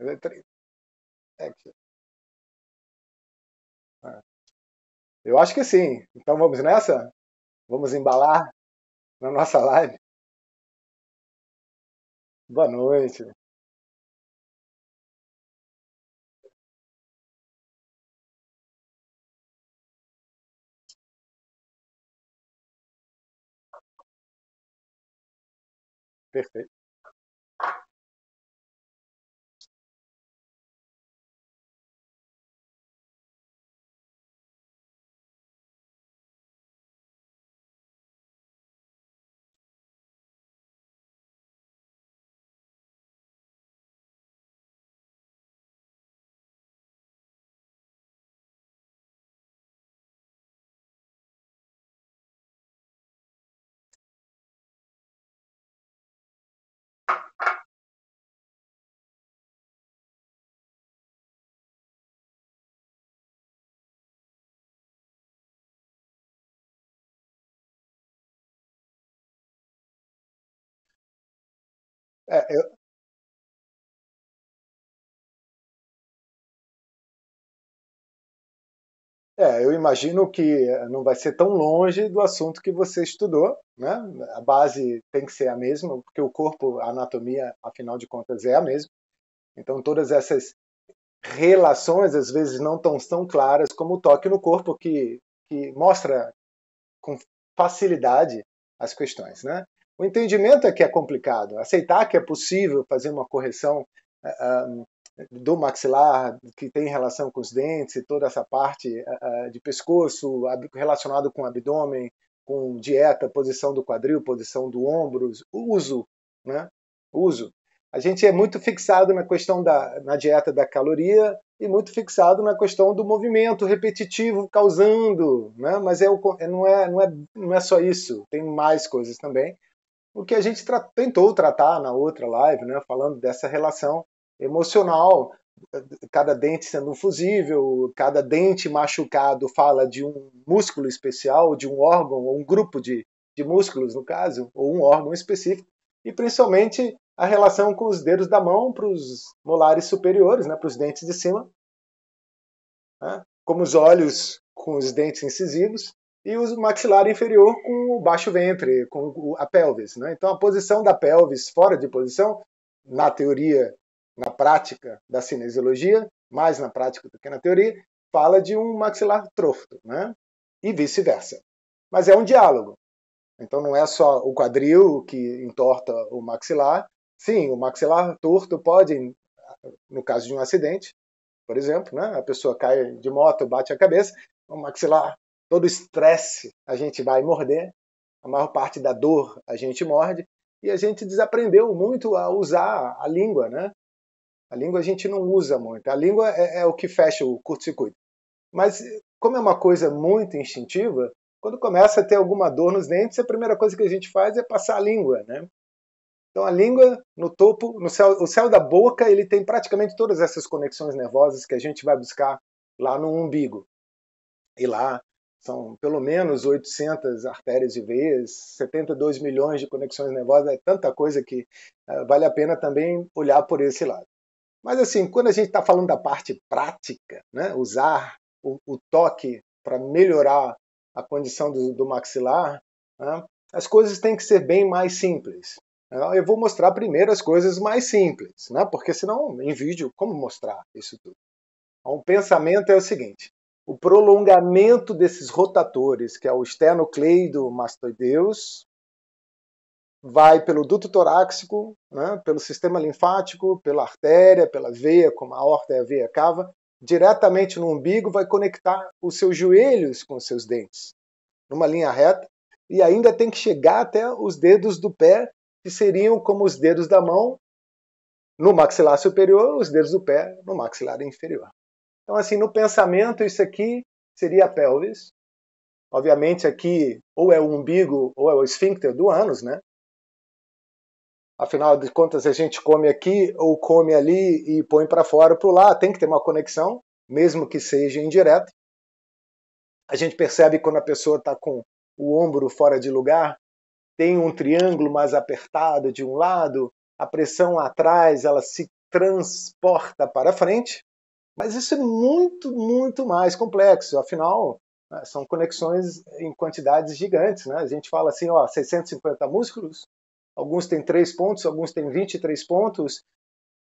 É é é. Eu acho que sim. Então vamos nessa? Vamos embalar na nossa live? Boa noite. Perfeito. É, eu, É, eu imagino que eh, não vai ser tão longe do assunto que você estudou, né? A base tem que ser a mesma, porque o corpo, a anatomia, afinal de contas, é a mesma. Então, todas essas relações, às vezes, não tão tão claras como o toque no corpo, que, que mostra com facilidade as questões, né? O entendimento é que é complicado. Aceitar que é possível fazer uma correção uh, do maxilar, que tem relação com os dentes, e toda essa parte uh, de pescoço, relacionado com o abdômen, com dieta, posição do quadril, posição do ombro, uso, né? Uso. A gente é muito fixado na questão da na dieta da caloria e muito fixado na questão do movimento repetitivo causando, né? Mas é, o, não é não é não é só isso, tem mais coisas também o que a gente tra tentou tratar na outra live, né, falando dessa relação emocional, cada dente sendo um fusível, cada dente machucado fala de um músculo especial, de um órgão, ou um grupo de, de músculos, no caso, ou um órgão específico, e principalmente a relação com os dedos da mão para os molares superiores, né, para os dentes de cima, né, como os olhos com os dentes incisivos, e o maxilar inferior com o baixo ventre, com a pelvis. Né? Então, a posição da pelvis fora de posição, na teoria, na prática da cinesiologia, mais na prática do que na teoria, fala de um maxilar trófico, né? e vice-versa. Mas é um diálogo. Então, não é só o quadril que entorta o maxilar. Sim, o maxilar torto pode, no caso de um acidente, por exemplo, né? a pessoa cai de moto, bate a cabeça, o maxilar todo estresse a gente vai morder, a maior parte da dor a gente morde, e a gente desaprendeu muito a usar a língua, né? A língua a gente não usa muito, a língua é, é o que fecha o curto-circuito. Mas, como é uma coisa muito instintiva, quando começa a ter alguma dor nos dentes, a primeira coisa que a gente faz é passar a língua, né? Então a língua no topo, no céu, o céu da boca, ele tem praticamente todas essas conexões nervosas que a gente vai buscar lá no umbigo. E lá são pelo menos 800 artérias e veias, 72 milhões de conexões nervosas, é tanta coisa que é, vale a pena também olhar por esse lado. Mas assim, quando a gente está falando da parte prática, né, usar o, o toque para melhorar a condição do, do maxilar, né, as coisas têm que ser bem mais simples. Né, eu vou mostrar primeiro as coisas mais simples, né, porque senão em vídeo como mostrar isso tudo? Então, o pensamento é o seguinte: o prolongamento desses rotadores, que é o esternocleidomastoideus, vai pelo duto torácico, né, pelo sistema linfático, pela artéria, pela veia, como a aorta e a veia cava, diretamente no umbigo, vai conectar os seus joelhos com os seus dentes, numa linha reta, e ainda tem que chegar até os dedos do pé, que seriam como os dedos da mão no maxilar superior, os dedos do pé no maxilar inferior. Então, assim, no pensamento, isso aqui seria a pelvis. Obviamente, aqui ou é o umbigo ou é o esfíncter do ânus, né? Afinal de contas, a gente come aqui ou come ali e põe para fora ou para lá, tem que ter uma conexão, mesmo que seja indireta. A gente percebe quando a pessoa está com o ombro fora de lugar, tem um triângulo mais apertado de um lado, a pressão atrás ela se transporta para frente, mas isso é muito, muito mais complexo. Afinal, né, são conexões em quantidades gigantes. Né? A gente fala assim, ó, 650 músculos, alguns têm 3 pontos, alguns têm 23 pontos.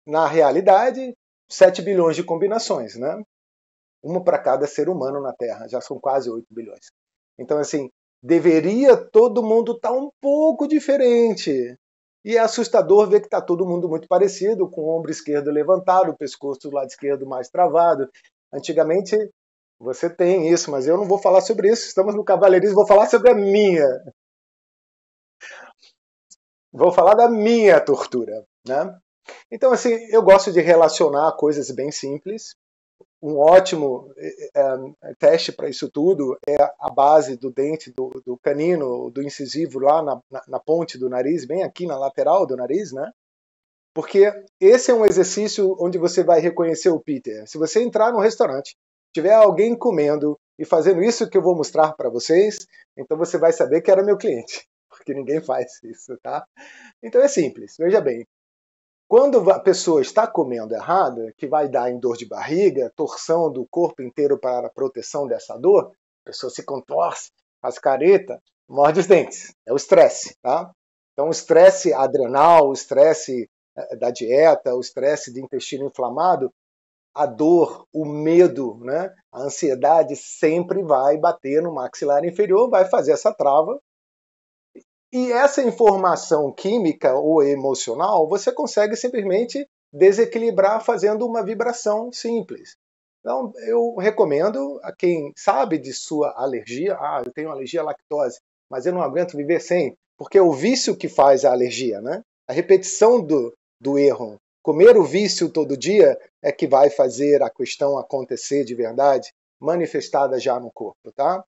Na realidade, 7 bilhões de combinações, né? Uma para cada ser humano na Terra, já são quase 8 bilhões. Então, assim, deveria todo mundo estar tá um pouco diferente, e é assustador ver que está todo mundo muito parecido, com o ombro esquerdo levantado, o pescoço do lado esquerdo mais travado. Antigamente você tem isso, mas eu não vou falar sobre isso. Estamos no cavaleirismo, vou falar sobre a minha. Vou falar da minha tortura, né? Então assim, eu gosto de relacionar coisas bem simples, um ótimo é, teste para isso tudo é a base do dente do, do canino, do incisivo lá na, na, na, ponte do nariz, bem aqui na lateral do nariz, né? Porque esse é um exercício onde você vai reconhecer o Peter. Se você entrar num restaurante, tiver alguém comendo e fazendo isso que eu vou mostrar para vocês, então você vai saber que era meu cliente, porque ninguém faz isso, tá? Então é simples. Veja bem, quando a pessoa está comendo errado, que vai dar em dor de barriga, torção do corpo inteiro para a proteção dessa dor, a pessoa se contorce, faz careta, morde os dentes. É o estresse, tá? Então, o estresse adrenal, o estresse eh, da dieta, o estresse do intestino inflamado, a dor, o medo, né? a ansiedade sempre vai bater no maxilar inferior, vai fazer essa trava e essa informação química ou emocional você consegue simplesmente desequilibrar fazendo uma vibração simples. Então, eu recomendo a quem sabe de sua alergia, ah, eu tenho alergia à lactose, mas eu não aguento viver sem, porque é o vício que faz a alergia, né? A repetição do, do erro. Comer o vício todo dia é que vai fazer a questão acontecer de verdade, manifestada já no corpo, tá?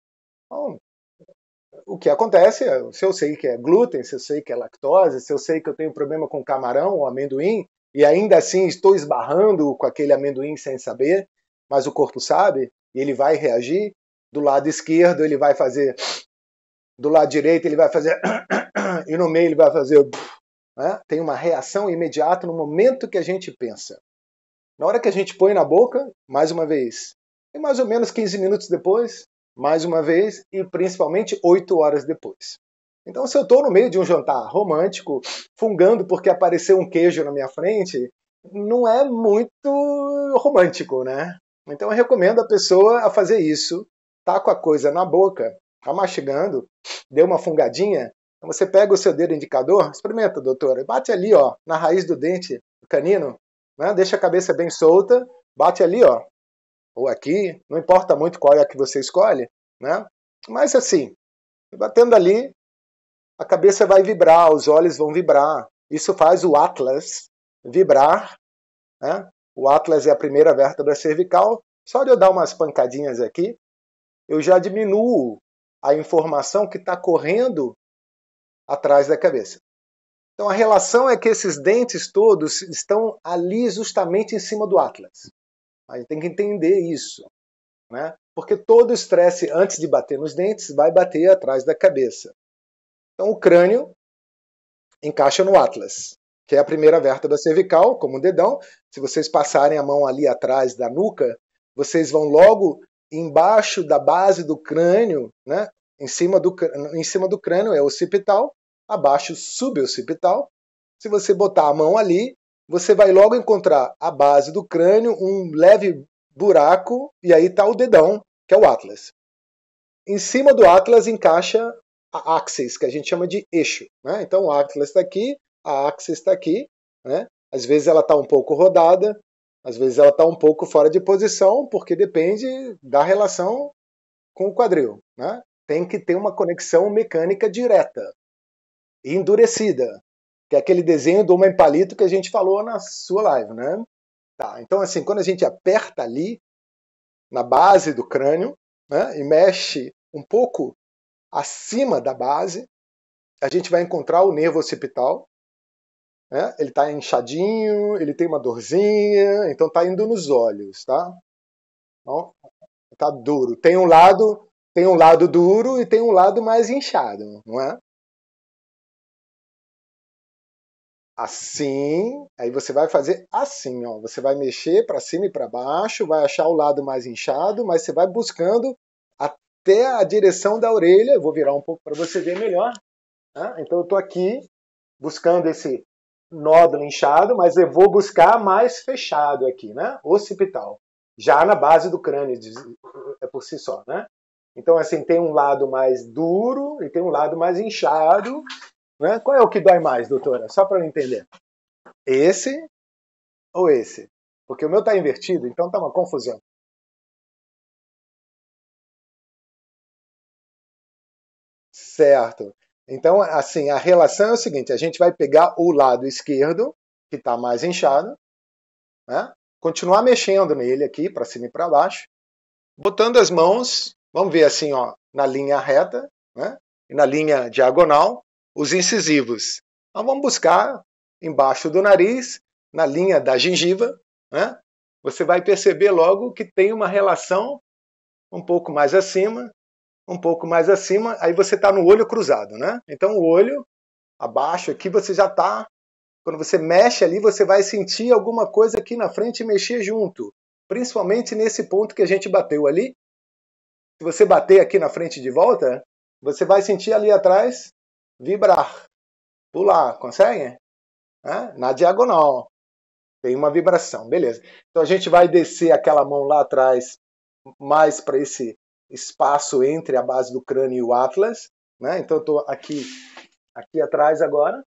Então, o que acontece, é, se eu sei que é glúten, se eu sei que é lactose, se eu sei que eu tenho problema com camarão ou amendoim, e ainda assim estou esbarrando com aquele amendoim sem saber, mas o corpo sabe e ele vai reagir. Do lado esquerdo ele vai fazer, do lado direito ele vai fazer, e no meio ele vai fazer. Né? Tem uma reação imediata no momento que a gente pensa. Na hora que a gente põe na boca, mais uma vez, e mais ou menos 15 minutos depois, mais uma vez, e principalmente oito horas depois. Então, se eu estou no meio de um jantar romântico, fungando porque apareceu um queijo na minha frente, não é muito romântico, né? Então, eu recomendo a pessoa a fazer isso, tá com a coisa na boca, tá mastigando, deu uma fungadinha, então você pega o seu dedo indicador, experimenta, doutora, bate ali, ó, na raiz do dente, do canino, né? deixa a cabeça bem solta, bate ali, ó, ou aqui, não importa muito qual é a que você escolhe, né? Mas assim, batendo ali, a cabeça vai vibrar, os olhos vão vibrar. Isso faz o atlas vibrar, né? O atlas é a primeira vértebra cervical. Só de eu dar umas pancadinhas aqui, eu já diminuo a informação que está correndo atrás da cabeça. Então a relação é que esses dentes todos estão ali justamente em cima do atlas. A gente tem que entender isso, né? Porque todo estresse antes de bater nos dentes vai bater atrás da cabeça. Então o crânio encaixa no atlas, que é a primeira vértebra cervical, como o dedão. Se vocês passarem a mão ali atrás da nuca, vocês vão logo embaixo da base do crânio, né? Em cima do, em cima do crânio é o occipital, abaixo suboccipital. Se você botar a mão ali, você vai logo encontrar a base do crânio, um leve buraco, e aí está o dedão, que é o atlas. Em cima do atlas encaixa a axis, que a gente chama de eixo. Né? Então o atlas está aqui, a axis está aqui. Né? Às vezes ela está um pouco rodada, às vezes ela está um pouco fora de posição, porque depende da relação com o quadril. Né? Tem que ter uma conexão mecânica direta, endurecida que é aquele desenho do homem palito que a gente falou na sua live, né? Tá, então assim, quando a gente aperta ali na base do crânio né, e mexe um pouco acima da base, a gente vai encontrar o nervo occipital. Né? Ele está inchadinho, ele tem uma dorzinha, então está indo nos olhos, tá? Então, tá duro. Tem um lado, tem um lado duro e tem um lado mais inchado, não é? assim, aí você vai fazer assim, ó. Você vai mexer para cima e para baixo, vai achar o lado mais inchado, mas você vai buscando até a direção da orelha. Eu vou virar um pouco para você ver melhor. Tá? Então eu estou aqui buscando esse nódulo inchado, mas eu vou buscar mais fechado aqui, né? Occipital, já na base do crânio é por si só, né? Então assim tem um lado mais duro e tem um lado mais inchado né? Qual é o que dói mais, doutora? Só para eu entender. Esse ou esse? Porque o meu está invertido, então está uma confusão. Certo. Então, assim, a relação é o seguinte: a gente vai pegar o lado esquerdo, que está mais inchado, né? continuar mexendo nele aqui, para cima e para baixo, botando as mãos, vamos ver assim, ó, na linha reta né? e na linha diagonal, os incisivos. Então, vamos buscar embaixo do nariz, na linha da gengiva, né? você vai perceber logo que tem uma relação um pouco mais acima, um pouco mais acima, aí você está no olho cruzado, né? Então o olho abaixo aqui você já está, quando você mexe ali você vai sentir alguma coisa aqui na frente mexer junto, principalmente nesse ponto que a gente bateu ali. Se você bater aqui na frente de volta, você vai sentir ali atrás vibrar, pular, consegue, Né? Na diagonal. Tem uma vibração, beleza. Então a gente vai descer aquela mão lá atrás, mais para esse espaço entre a base do crânio e o atlas. Né? Então eu estou aqui, aqui atrás agora.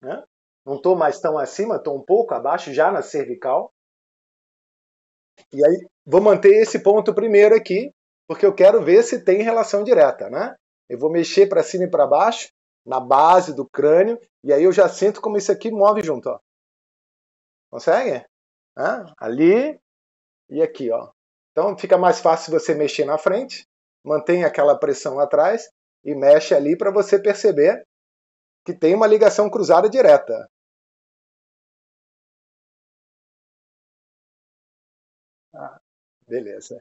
Né? Não estou mais tão acima, estou um pouco abaixo, já na cervical. E aí vou manter esse ponto primeiro aqui, porque eu quero ver se tem relação direta. Né? Eu vou mexer para cima e para baixo na base do crânio, e aí eu já sinto como isso aqui move junto, ó. Consegue? ali e aqui, ó. Então fica mais fácil você mexer na frente, mantém aquela pressão atrás e mexe ali para você perceber que tem uma ligação cruzada direta. Ah, beleza.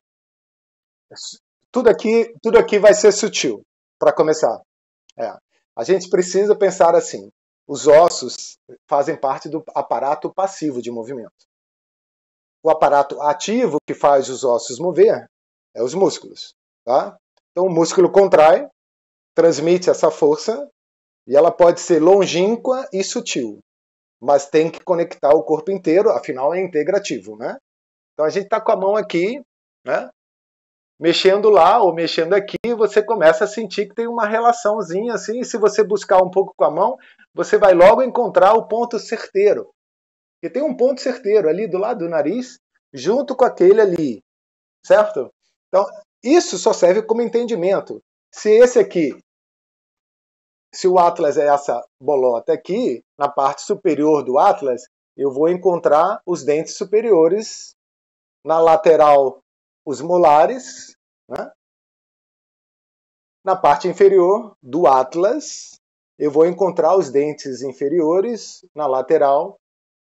Tudo aqui, tudo aqui vai ser sutil, para começar. É. A gente precisa pensar assim: os ossos fazem parte do aparato passivo de movimento. O aparato ativo que faz os ossos mover é os músculos. Tá? Então, o músculo contrai, transmite essa força, e ela pode ser longínqua e sutil, mas tem que conectar o corpo inteiro, afinal é integrativo. Né? Então, a gente está com a mão aqui, né? mexendo lá ou mexendo aqui, você começa a sentir que tem uma relaçãozinha assim, e se você buscar um pouco com a mão, você vai logo encontrar o ponto certeiro. E tem um ponto certeiro ali do lado do nariz, junto com aquele ali, certo? Então, isso só serve como entendimento. Se esse aqui, se o atlas é essa bolota aqui, na parte superior do atlas, eu vou encontrar os dentes superiores na lateral os molares, né? Na parte inferior do atlas, eu vou encontrar os dentes inferiores na lateral,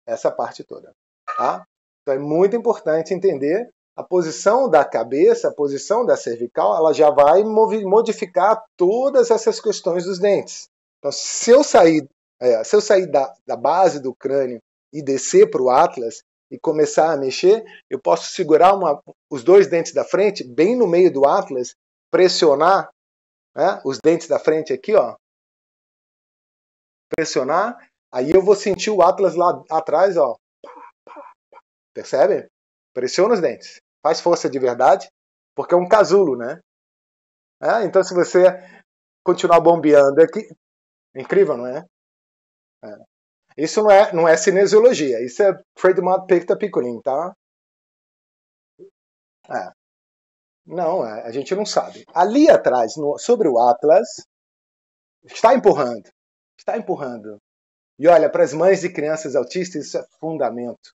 essa parte toda. Tá? Então é muito importante entender a posição da cabeça, a posição da cervical, ela já vai modificar todas essas questões dos dentes. Então, se eu sair, é, se eu sair da, da base do crânio e descer para o atlas, e começar a mexer, eu posso segurar uma, os dois dentes da frente bem no meio do atlas, pressionar né, os dentes da frente aqui, ó, pressionar, aí eu vou sentir o atlas lá atrás, ó, percebe? Pressiona os dentes, faz força de verdade, porque é um casulo, né? É, então se você continuar bombeando aqui, incrível, não é? é. Isso não é, não é cinesiologia, isso é trademark picta picolin, tá? É. Não, é, a gente não sabe. Ali atrás, no, sobre o Atlas, está empurrando. Está empurrando. E olha, para as mães de crianças autistas, isso é fundamento.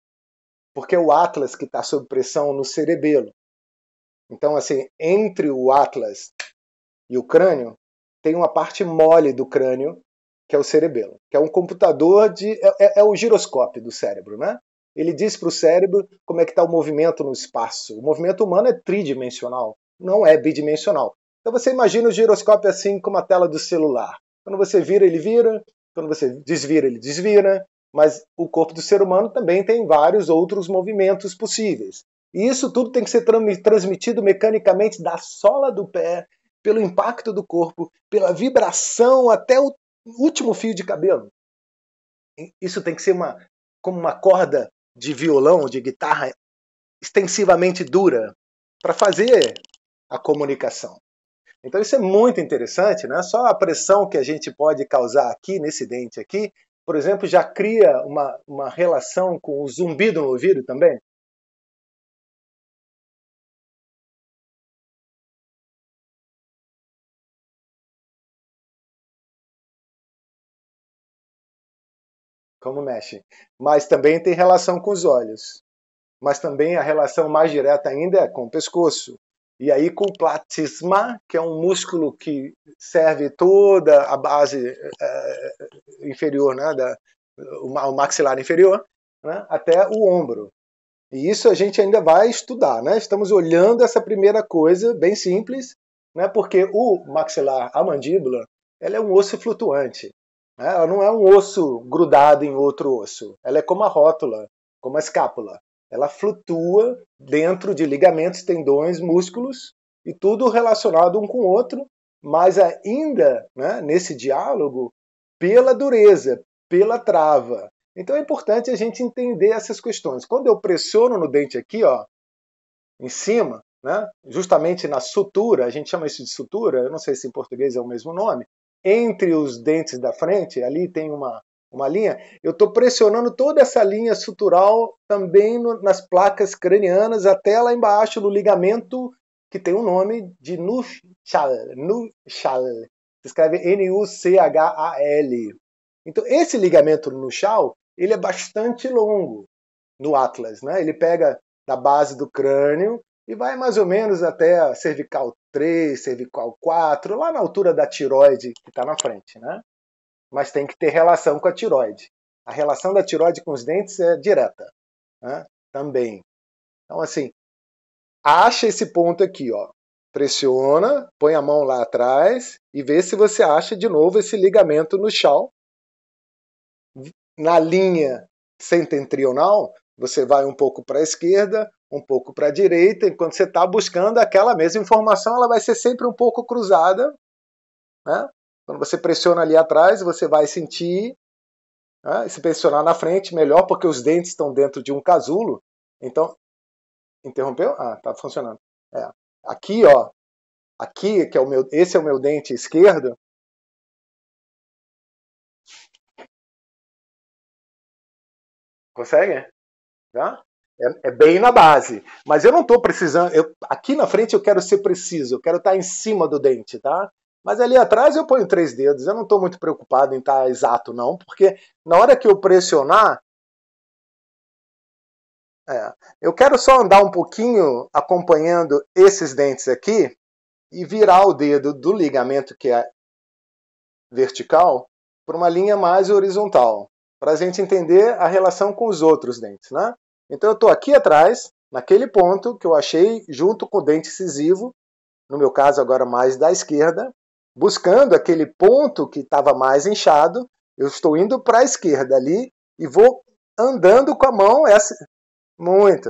Porque é o Atlas que está sob pressão no cerebelo. Então, assim, entre o Atlas e o crânio, tem uma parte mole do crânio que é o cerebelo, que é um computador de. é, é, é o giroscópio do cérebro, né? Ele diz para o cérebro como é que está o movimento no espaço. O movimento humano é tridimensional, não é bidimensional. Então você imagina o giroscópio assim como a tela do celular. Quando você vira, ele vira. Quando você desvira, ele desvira. Mas o corpo do ser humano também tem vários outros movimentos possíveis. E isso tudo tem que ser transmitido mecanicamente da sola do pé, pelo impacto do corpo, pela vibração até o último fio de cabelo. Isso tem que ser uma, como uma corda de violão, de guitarra, extensivamente dura para fazer a comunicação. Então isso é muito interessante, né? Só a pressão que a gente pode causar aqui nesse dente aqui, por exemplo, já cria uma, uma relação com o zumbido no ouvido também. como mexe. Mas também tem relação com os olhos. Mas também a relação mais direta ainda é com o pescoço. E aí com o platysma, que é um músculo que serve toda a base eh, eh, inferior, né, da, o maxilar inferior, né, até o ombro. E isso a gente ainda vai estudar, né? Estamos olhando essa primeira coisa, bem simples, né? Porque o maxilar, a mandíbula, ela é um osso flutuante. É, ela não é um osso grudado em outro osso. Ela é como a rótula, como a escápula. Ela flutua dentro de ligamentos, tendões, músculos e tudo relacionado um com o outro, mas ainda né, nesse diálogo pela dureza, pela trava. Então é importante a gente entender essas questões. Quando eu pressiono no dente aqui, ó, em cima, né, justamente na sutura, a gente chama isso de sutura, eu não sei se em português é o mesmo nome, entre os dentes da frente, ali tem uma, uma linha, eu estou pressionando toda essa linha sutural também no, nas placas cranianas até lá embaixo no ligamento que tem o um nome de Nuchal. Nuchal. Se escreve N-U-C-H-A-L. Então, esse ligamento Nuchal, ele é bastante longo no Atlas, né? Ele pega da base do crânio e vai mais ou menos até a cervical 3, cervical 4, lá na altura da tiroide que está na frente, né? Mas tem que ter relação com a tiroide. A relação da tiroide com os dentes é direta, né? Também. Então, assim, acha esse ponto aqui, ó. Pressiona, põe a mão lá atrás e vê se você acha de novo esse ligamento no chão. Na linha cententrional você vai um pouco para a esquerda, um pouco para a direita, enquanto você está buscando aquela mesma informação, ela vai ser sempre um pouco cruzada. Né? Quando você pressiona ali atrás, você vai sentir. Né? Se pressionar na frente, melhor, porque os dentes estão dentro de um casulo. Então, interrompeu? Ah, tá funcionando. É. Aqui, ó, aqui que é o meu, esse é o meu dente esquerdo. Consegue? Tá? É, é bem na base. Mas eu não estou precisando. Eu, aqui na frente eu quero ser preciso, eu quero estar tá em cima do dente, tá? Mas ali atrás eu ponho três dedos. Eu não estou muito preocupado em estar tá exato, não, porque na hora que eu pressionar. É, eu quero só andar um pouquinho acompanhando esses dentes aqui e virar o dedo do ligamento que é vertical para uma linha mais horizontal, para a gente entender a relação com os outros dentes, né? Então eu estou aqui atrás, naquele ponto que eu achei junto com o dente incisivo, no meu caso agora mais da esquerda, buscando aquele ponto que estava mais inchado, eu estou indo para a esquerda ali e vou andando com a mão essa muito,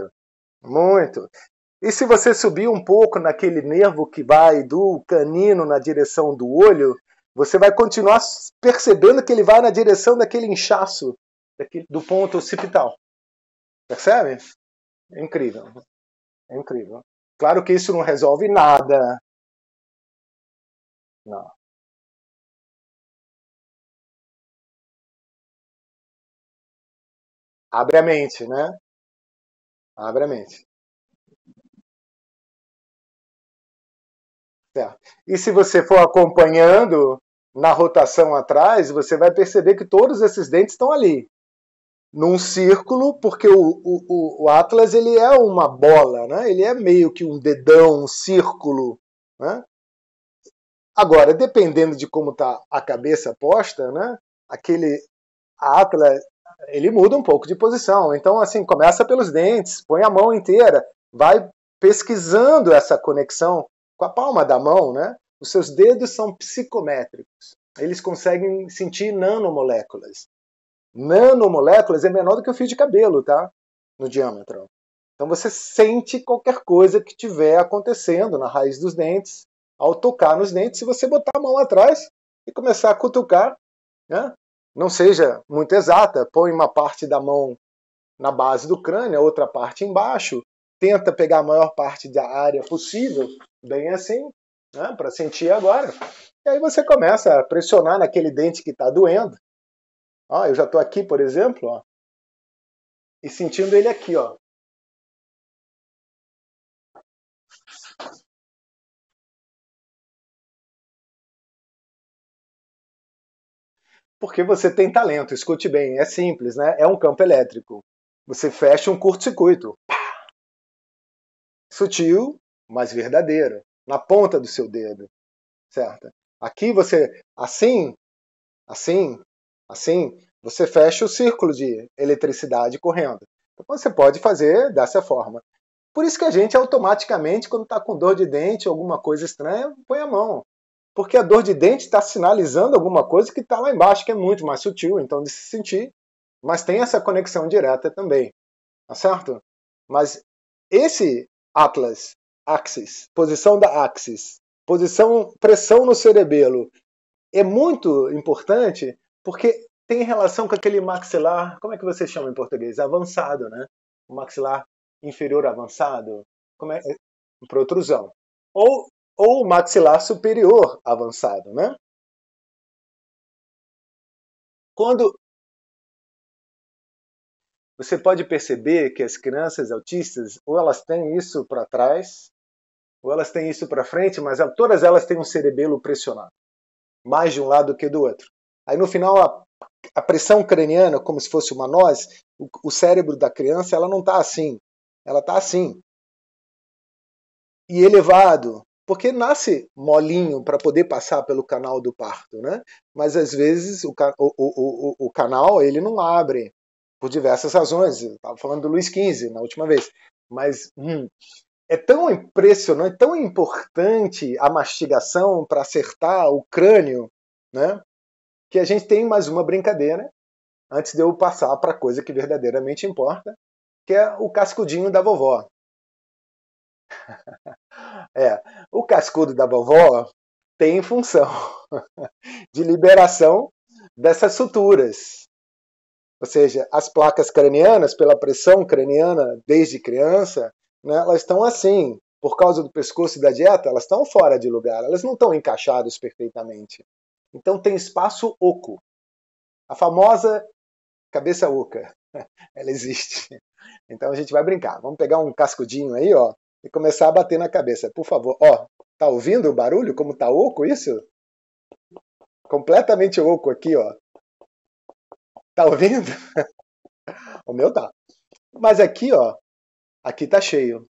muito. E se você subir um pouco naquele nervo que vai do canino na direção do olho, você vai continuar percebendo que ele vai na direção daquele inchaço do ponto occipital. Percebe? É incrível. É incrível. Claro que isso não resolve nada. Não. Abre a mente, né? Abre a mente. E se você for acompanhando na rotação atrás, você vai perceber que todos esses dentes estão ali num círculo, porque o, o, o Atlas ele é uma bola, né? ele é meio que um dedão, um círculo. Né? Agora, dependendo de como está a cabeça posta, né? aquele Atlas ele muda um pouco de posição. Então, assim, começa pelos dentes, põe a mão inteira, vai pesquisando essa conexão com a palma da mão, né? Os seus dedos são psicométricos. Eles conseguem sentir nanomoléculas nanomoléculas é menor do que o fio de cabelo, tá? No diâmetro. Então você sente qualquer coisa que tiver acontecendo na raiz dos dentes, ao tocar nos dentes, se você botar a mão atrás e começar a cutucar, né? não seja muito exata, põe uma parte da mão na base do crânio, a outra parte embaixo, tenta pegar a maior parte da área possível, bem assim, né? para sentir agora. E aí você começa a pressionar naquele dente que está doendo, Ó, eu já estou aqui, por exemplo, ó, e sentindo ele aqui, ó. Porque você tem talento, escute bem, é simples, né? É um campo elétrico. Você fecha um curto-circuito. Sutil, mas verdadeiro. Na ponta do seu dedo, certo? Aqui você, assim, assim, Assim, você fecha o círculo de eletricidade correndo. Então, você pode fazer dessa forma. Por isso que a gente automaticamente, quando está com dor de dente, alguma coisa estranha, põe a mão. Porque a dor de dente está sinalizando alguma coisa que está lá embaixo, que é muito mais sutil, então de se sentir. Mas tem essa conexão direta também. Tá certo? Mas esse atlas, axis, posição da axis, posição, pressão no cerebelo, é muito importante porque tem relação com aquele maxilar, como é que você chama em português? Avançado, né? O maxilar inferior avançado, como é? é Protrusão. Ou, ou maxilar superior avançado, né? Quando você pode perceber que as crianças autistas, ou elas têm isso para trás, ou elas têm isso para frente, mas todas elas têm um cerebelo pressionado, mais de um lado que do outro. Aí no final a, a pressão craniana, como se fosse uma noz, o, o cérebro da criança ela não está assim, ela está assim e elevado, porque nasce molinho para poder passar pelo canal do parto, né? Mas às vezes o, o, o, o canal ele não abre por diversas razões. estava falando do Luiz XV na última vez, mas hum, é tão impressionante, tão importante a mastigação para acertar o crânio, né? que a gente tem mais uma brincadeira antes de eu passar para a coisa que verdadeiramente importa, que é o cascudinho da vovó. é, o cascudo da vovó tem função de liberação dessas suturas. Ou seja, as placas cranianas, pela pressão craniana desde criança, né, elas estão assim. Por causa do pescoço e da dieta, elas estão fora de lugar, elas não estão encaixadas perfeitamente. Então tem espaço oco. A famosa cabeça oca. Ela existe. Então a gente vai brincar. Vamos pegar um cascudinho aí, ó, e começar a bater na cabeça. Por favor, ó, tá ouvindo o barulho? Como tá oco isso? Completamente oco aqui, ó. Tá ouvindo? o meu tá. Mas aqui, ó, aqui tá cheio.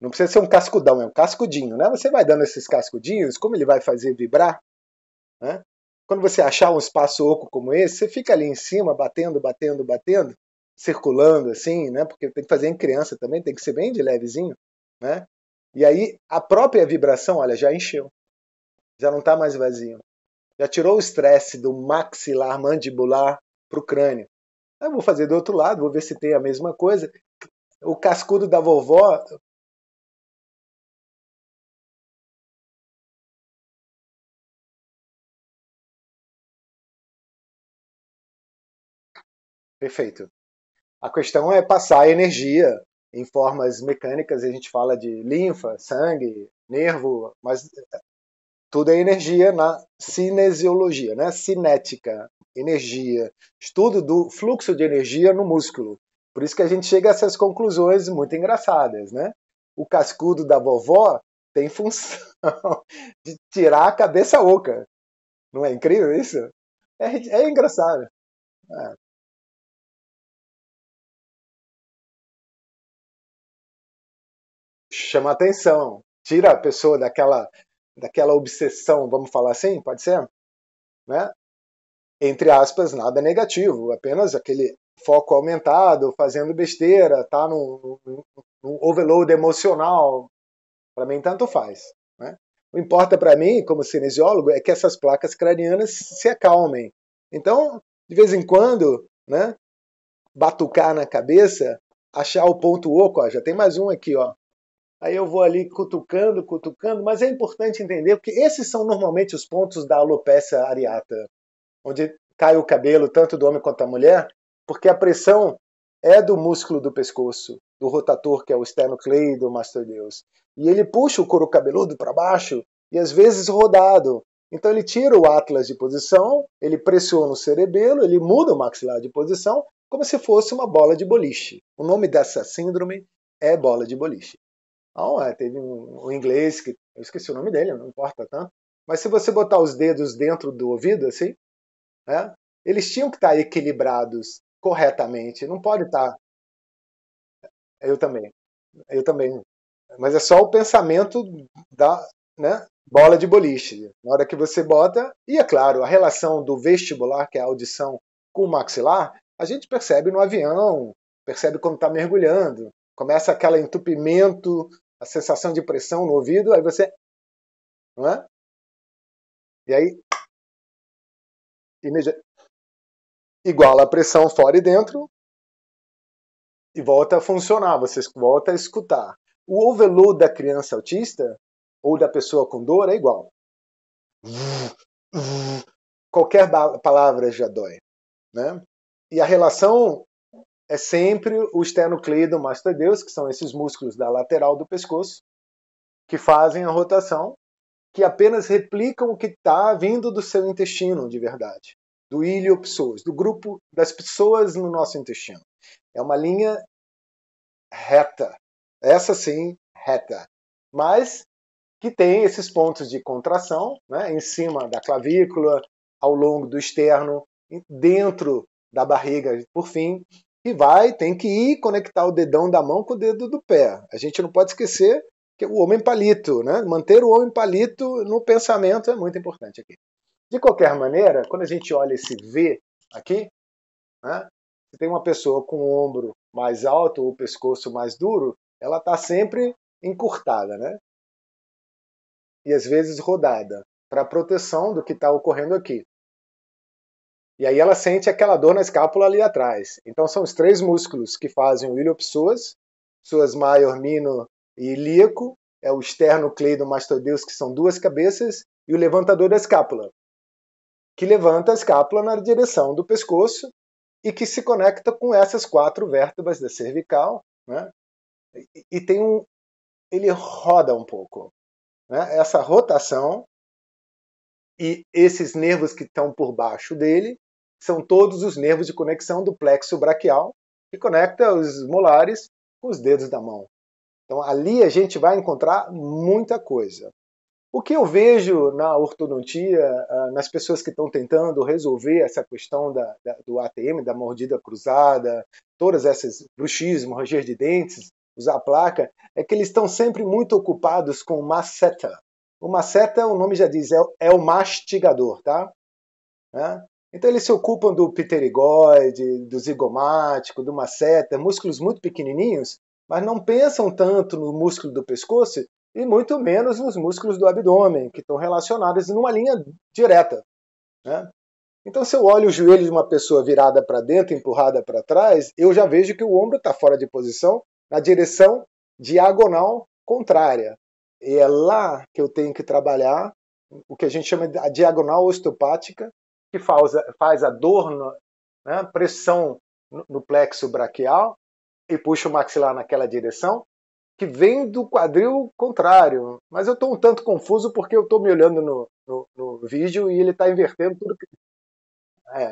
Não precisa ser um cascudão, é um cascudinho, né? Você vai dando esses cascudinhos, como ele vai fazer vibrar? Né? Quando você achar um espaço oco como esse, você fica ali em cima, batendo, batendo, batendo, circulando assim, né? porque tem que fazer em criança também, tem que ser bem de levezinho. Né? E aí a própria vibração, olha, já encheu. Já não está mais vazio. Já tirou o estresse do maxilar mandibular para o crânio. Eu vou fazer do outro lado, vou ver se tem a mesma coisa. O cascudo da vovó Perfeito. A questão é passar energia em formas mecânicas, a gente fala de linfa, sangue, nervo, mas tudo é energia na cinesiologia, né? Cinética, energia, estudo do fluxo de energia no músculo. Por isso que a gente chega a essas conclusões muito engraçadas, né? O cascudo da vovó tem função de tirar a cabeça oca. Não é incrível isso? É, é engraçado. É. chama atenção, tira a pessoa daquela, daquela obsessão, vamos falar assim, pode ser? Né? Entre aspas, nada negativo, apenas aquele foco aumentado, fazendo besteira, tá num, num, num overload emocional. Para mim, tanto faz. Né? O importa para mim, como cinesiólogo, é que essas placas cranianas se acalmem. Então, de vez em quando, né, batucar na cabeça, achar o ponto oco, ó, já tem mais um aqui, ó. Aí eu vou ali cutucando, cutucando, mas é importante entender que esses são normalmente os pontos da alopecia areata, onde cai o cabelo tanto do homem quanto da mulher, porque a pressão é do músculo do pescoço, do rotator que é o esternocleido do mastoideus. E ele puxa o couro cabeludo para baixo e às vezes rodado. Então ele tira o atlas de posição, ele pressiona o cerebelo, ele muda o maxilar de posição, como se fosse uma bola de boliche. O nome dessa síndrome é bola de boliche. Então, é, teve um, um, inglês que eu esqueci o nome dele, não importa tanto. Mas se você botar os dedos dentro do ouvido, assim, né, eles tinham que estar equilibrados corretamente. Não pode estar. Eu também. Eu também. Mas é só o pensamento da né, bola de boliche. Na hora que você bota. E é claro, a relação do vestibular, que é a audição, com o maxilar, a gente percebe no avião, percebe quando está mergulhando. Começa aquele entupimento a sensação de pressão no ouvido, aí você. Não é? E aí. Imediat... Iguala a pressão fora e dentro e volta a funcionar, você volta a escutar. O overload da criança autista ou da pessoa com dor é igual. Qualquer palavra já dói. Né? E a relação é sempre o mastoideus que são esses músculos da lateral do pescoço, que fazem a rotação, que apenas replicam o que está vindo do seu intestino de verdade, do ilho pessoas, do grupo das pessoas no nosso intestino. É uma linha reta, essa sim, reta, mas que tem esses pontos de contração né, em cima da clavícula, ao longo do externo, dentro da barriga, por fim, e vai, tem que ir conectar o dedão da mão com o dedo do pé. A gente não pode esquecer que o homem palito, né? Manter o homem palito no pensamento é muito importante aqui. De qualquer maneira, quando a gente olha esse V aqui, né? se tem uma pessoa com o ombro mais alto ou o pescoço mais duro, ela está sempre encurtada, né? E às vezes rodada, para proteção do que está ocorrendo aqui. E aí ela sente aquela dor na escápula ali atrás. Então são os três músculos que fazem o iliopsoas, psoas maior, mino e ilíaco, é o externo mastodeus, que são duas cabeças, e o levantador da escápula, que levanta a escápula na direção do pescoço e que se conecta com essas quatro vértebras da cervical, né? E tem um ele roda um pouco, né? Essa rotação e esses nervos que estão por baixo dele são todos os nervos de conexão do plexo braquial, que conecta os molares com os dedos da mão. Então ali a gente vai encontrar muita coisa. O que eu vejo na ortodontia, ah, nas pessoas que estão tentando resolver essa questão da, da, do ATM, da mordida cruzada, todas essas bruxismo, ranger de dentes, usar a placa, é que eles estão sempre muito ocupados com maceta. O maceta, o nome já diz, é, é o mastigador, tá? É? Então eles se ocupam do pterigoide, do zigomático, do maceta, músculos muito pequenininhos, mas não pensam tanto no músculo do pescoço e muito menos nos músculos do abdômen, que estão relacionados numa linha direta. Né? Então, se eu olho o joelho de uma pessoa virada para dentro, empurrada para trás, eu já vejo que o ombro está fora de posição, na direção diagonal contrária. E é lá que eu tenho que trabalhar o que a gente chama de diagonal osteopática, que faz, faz a dor, no, né, pressão no plexo braquial e puxa o maxilar naquela direção, que vem do quadril contrário. Mas eu estou um tanto confuso porque eu estou me olhando no, no, no, vídeo e ele está invertendo tudo que. É.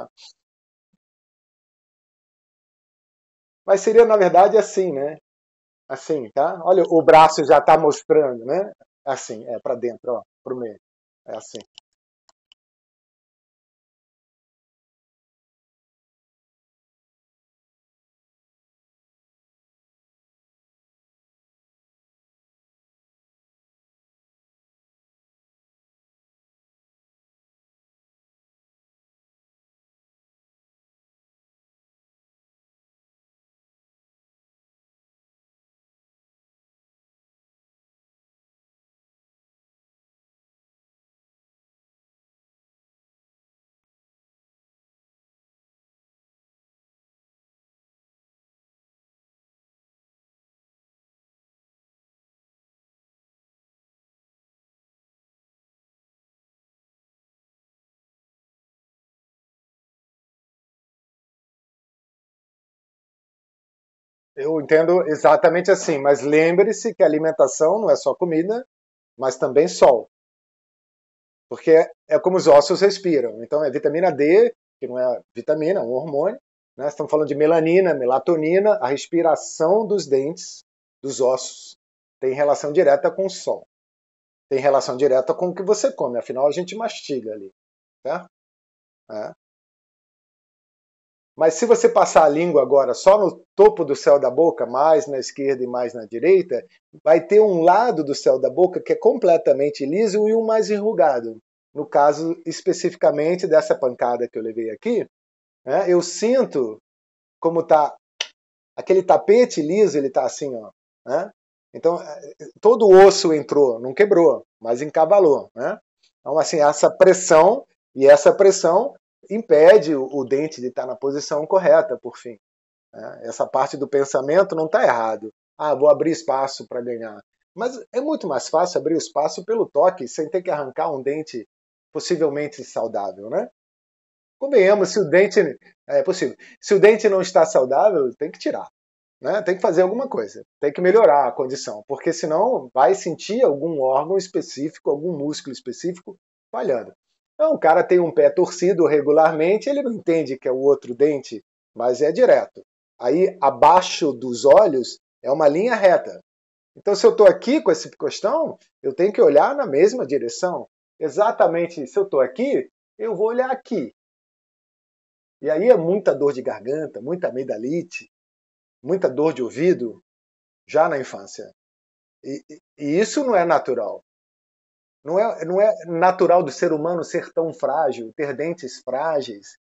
Mas seria, na verdade, assim, né? Assim, tá? Olha, o braço já está mostrando, né? Assim, é para dentro, ó, o meio. É assim. Eu entendo exatamente assim, mas lembre-se que alimentação não é só comida, mas também sol. Porque é, como os ossos respiram. Então é vitamina D, que não é vitamina, é um hormônio. Né? Estamos falando de melanina, melatonina, a respiração dos dentes, dos ossos, tem relação direta com o sol. Tem relação direta com o que você come, afinal a gente mastiga ali. Tá? É. Mas se você passar a língua agora só no topo do céu da boca, mais na esquerda e mais na direita, vai ter um lado do céu da boca que é completamente liso e um mais enrugado. No caso especificamente dessa pancada que eu levei aqui, né, eu sinto como tá aquele tapete liso, ele tá assim, ó. Né? Então é, todo o osso entrou, não quebrou, mas encavalou. Né? Então assim essa pressão e essa pressão impede o dente de estar na posição correta, por fim. Né? Essa parte do pensamento não está errado. Ah, vou abrir espaço para ganhar. Mas é muito mais fácil abrir espaço pelo toque, sem ter que arrancar um dente possivelmente saudável, né? Convenhamos, se o dente é possível, se o dente não está saudável, tem que tirar, né? Tem que fazer alguma coisa, tem que melhorar a condição, porque senão vai sentir algum órgão específico, algum músculo específico falhando. Então, é o cara tem um pé torcido regularmente, ele não entende que é o outro dente, mas é direto. Aí, abaixo dos olhos, é uma linha reta. Então, se eu estou aqui com esse costão, eu tenho que olhar na mesma direção. Exatamente, se eu estou aqui, eu vou olhar aqui. E aí é muita dor de garganta, muita amidalite, muita dor de ouvido, já na infância. E, e isso não é natural. Não é, não é natural do ser humano ser tão frágil, ter dentes frágeis.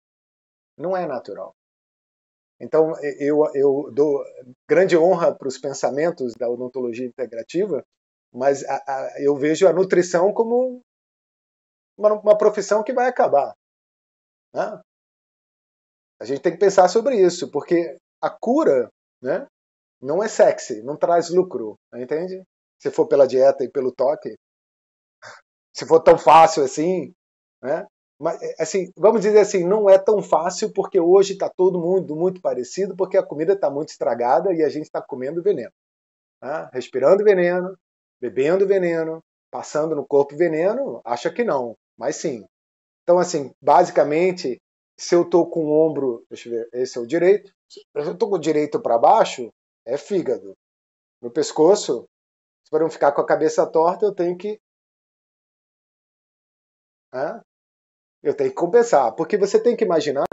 Não é natural. Então, eu, eu dou grande honra para os pensamentos da odontologia integrativa, mas a, a, eu vejo a nutrição como uma, uma profissão que vai acabar. Né? A gente tem que pensar sobre isso, porque a cura né, não é sexy, não traz lucro, entende? Se for pela dieta e pelo toque, se for tão fácil assim, né? Mas, é, assim, vamos dizer assim, não é tão fácil porque hoje está todo mundo muito parecido, porque a comida está muito estragada e a gente está comendo veneno. Tá? Respirando veneno, bebendo veneno, passando no corpo veneno, acha que não, mas sim. Então, assim, basicamente, se eu estou com o ombro, deixa eu ver, esse é o direito, se eu estou com o direito para baixo, é fígado. No pescoço, para não ficar com a cabeça torta, eu tenho que né? Eu tenho que compensar, porque você tem que imaginar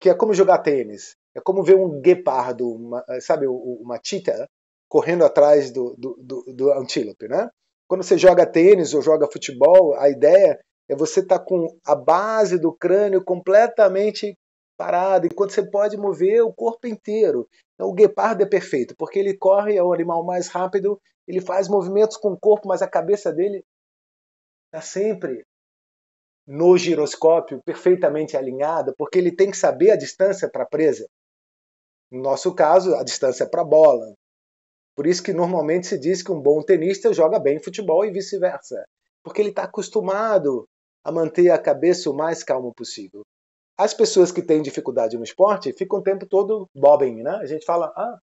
que é como jogar tênis, é como ver um guepardo, uma, sabe, uma tita correndo atrás do, do, do, do antílope, né? Quando você joga tênis ou joga futebol, a ideia é você estar tá com a base do crânio completamente parada, enquanto você pode mover o corpo inteiro. Então, o guepardo é perfeito, porque ele corre, é o animal mais rápido, ele faz movimentos com o corpo, mas a cabeça dele está sempre no giroscópio perfeitamente alinhada, porque ele tem que saber a distância para a presa. No nosso caso, a distância é para a bola. Por isso que normalmente se diz que um bom tenista joga bem futebol e vice-versa, porque ele está acostumado a manter a cabeça o mais calmo possível. As pessoas que têm dificuldade no esporte ficam o tempo todo bobbing, né? A gente fala, ah,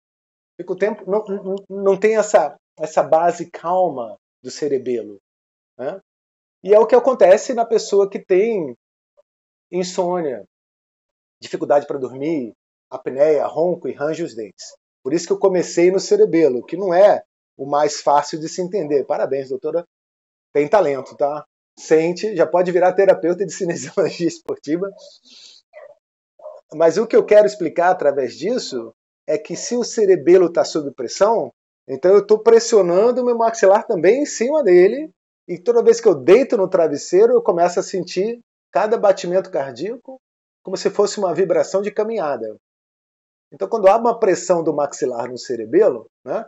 fica o tempo, não, não, não tem essa, essa base calma do cerebelo. Né? E é o que acontece na pessoa que tem insônia, dificuldade para dormir, apneia, ronco e range os dentes. Por isso que eu comecei no cerebelo, que não é o mais fácil de se entender. Parabéns, doutora. Tem talento, tá? Sente, já pode virar terapeuta de cinesiologia esportiva. Mas o que eu quero explicar através disso é que se o cerebelo está sob pressão, então eu estou pressionando o meu maxilar também em cima dele e toda vez que eu deito no travesseiro, eu começo a sentir cada batimento cardíaco como se fosse uma vibração de caminhada. Então, quando há uma pressão do maxilar no cerebelo, né,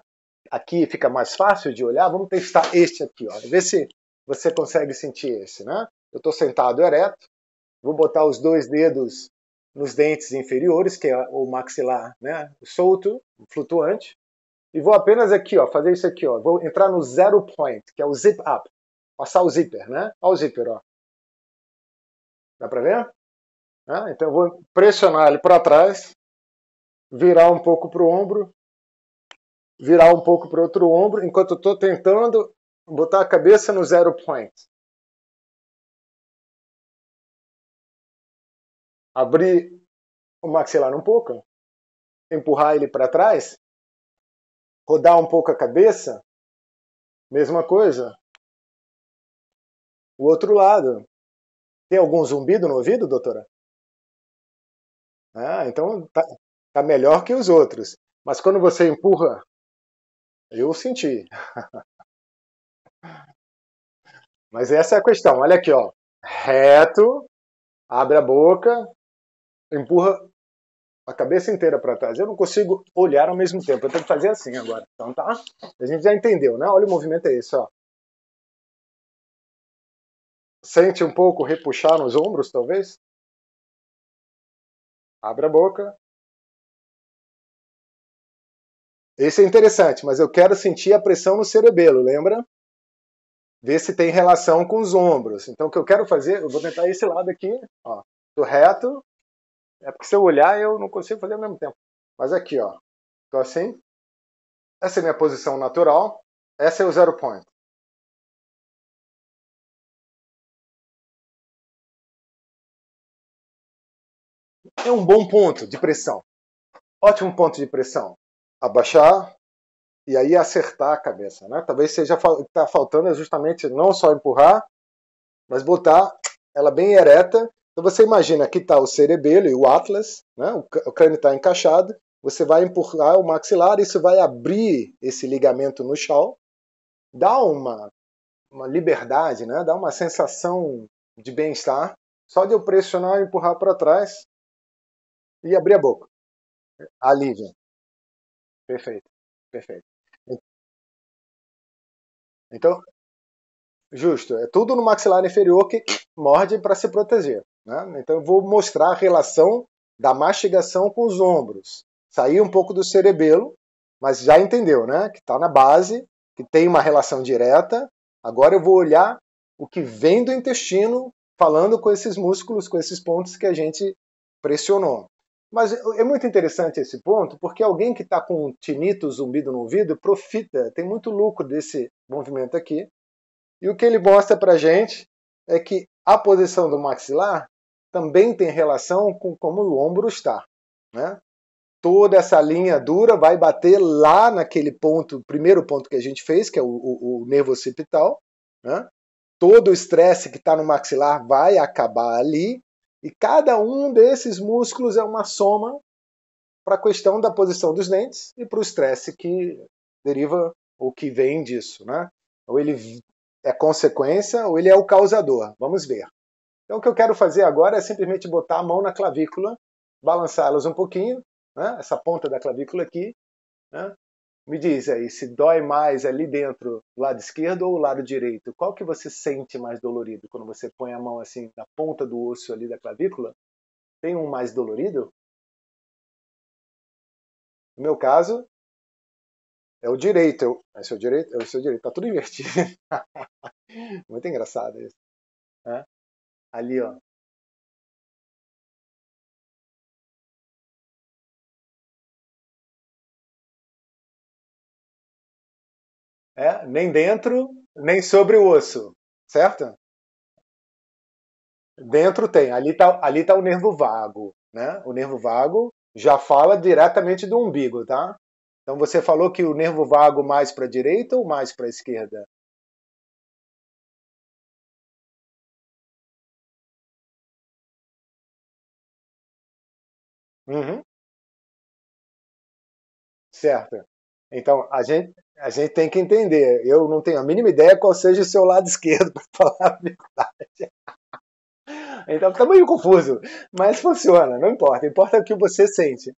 aqui fica mais fácil de olhar. Vamos testar este aqui, ó. Vê se você consegue sentir esse, né? Eu estou sentado ereto. Vou botar os dois dedos nos dentes inferiores, que é o maxilar, né? Solto, flutuante. E vou apenas aqui, ó, fazer isso aqui, ó. Vou entrar no zero point, que é o zip up. Passar o zíper, né? Olha o zíper, ó. Dá para ver? então eu vou pressionar ele para trás, virar um pouco para o ombro, virar um pouco para o outro ombro, enquanto eu estou tentando botar a cabeça no zero point. Abrir o maxilar um pouco, empurrar ele para trás, rodar um pouco a cabeça, mesma coisa o outro lado. Tem algum zumbido no ouvido, doutora? Ah, então tá, tá melhor que os outros. Mas quando você empurra, eu senti. Mas essa é a questão. Olha aqui, ó. Reto, abre a boca, empurra a cabeça inteira para trás. Eu não consigo olhar ao mesmo tempo. Eu tenho que fazer assim agora. Então tá? A gente já entendeu, né? Olha o movimento é esse, ó. Sente um pouco repuxar nos ombros, talvez? Abre a boca. Esse é interessante, mas eu quero sentir a pressão no cerebelo, lembra? Ver se tem relação com os ombros. Então, o que eu quero fazer, eu vou tentar esse lado aqui, ó, do reto. É porque se eu olhar, eu não consigo fazer ao mesmo tempo. Mas aqui, ó, tô assim. Essa é a minha posição natural. Essa é o zero point. é um bom ponto de pressão. Ótimo ponto de pressão. Abaixar e aí acertar a cabeça, né? Talvez seja o que está faltando é justamente não só empurrar, mas botar ela bem ereta. Então você imagina que está o cerebelo e o atlas, né? O crânio está encaixado. Você vai empurrar o maxilar, isso vai abrir esse ligamento no chão, dá uma, uma liberdade, né? Dá uma sensação de bem-estar. Só de eu pressionar e empurrar para trás, e abrir a boca. A Lívia. Perfeito, perfeito. Então, justo, é tudo no maxilar inferior que morde para se proteger. Né? Então, eu vou mostrar a relação da mastigação com os ombros. Sair um pouco do cerebelo, mas já entendeu, né? Que está na base, que tem uma relação direta. Agora eu vou olhar o que vem do intestino falando com esses músculos, com esses pontos que a gente pressionou. Mas é muito interessante esse ponto, porque alguém que está com um tinito zumbido no ouvido profita, tem muito lucro desse movimento aqui. E o que ele mostra para gente é que a posição do maxilar também tem relação com como o ombro está. Né? Toda essa linha dura vai bater lá naquele ponto, primeiro ponto que a gente fez, que é o, o, o nervo occipital. Né? Todo o estresse que está no maxilar vai acabar ali, e cada um desses músculos é uma soma para a questão da posição dos dentes e para o estresse que deriva ou que vem disso, né? Ou ele é consequência ou ele é o causador. Vamos ver. Então o que eu quero fazer agora é simplesmente botar a mão na clavícula, balançá-las um pouquinho, né? essa ponta da clavícula aqui, né? Me diz aí, se dói mais ali dentro, lado esquerdo ou lado direito? Qual que você sente mais dolorido? Quando você põe a mão assim na ponta do osso ali da clavícula, tem um mais dolorido? No meu caso, é o direito. Eu, é o seu direito? É o seu direito. Tá tudo invertido. Muito engraçado isso. Né? Ali, ó, é, nem dentro, nem sobre o osso, certo? Dentro tem, ali está ali tá o nervo vago, né? O nervo vago já fala diretamente do umbigo, tá? Então você falou que o nervo vago mais para a direita ou mais para a esquerda? Uhum. Certo. Então, a gente, a gente tem que entender. Eu não tenho a mínima ideia qual seja o seu lado esquerdo, para falar a verdade. Então tá meio confuso, mas funciona, não importa. Importa é o que você sente.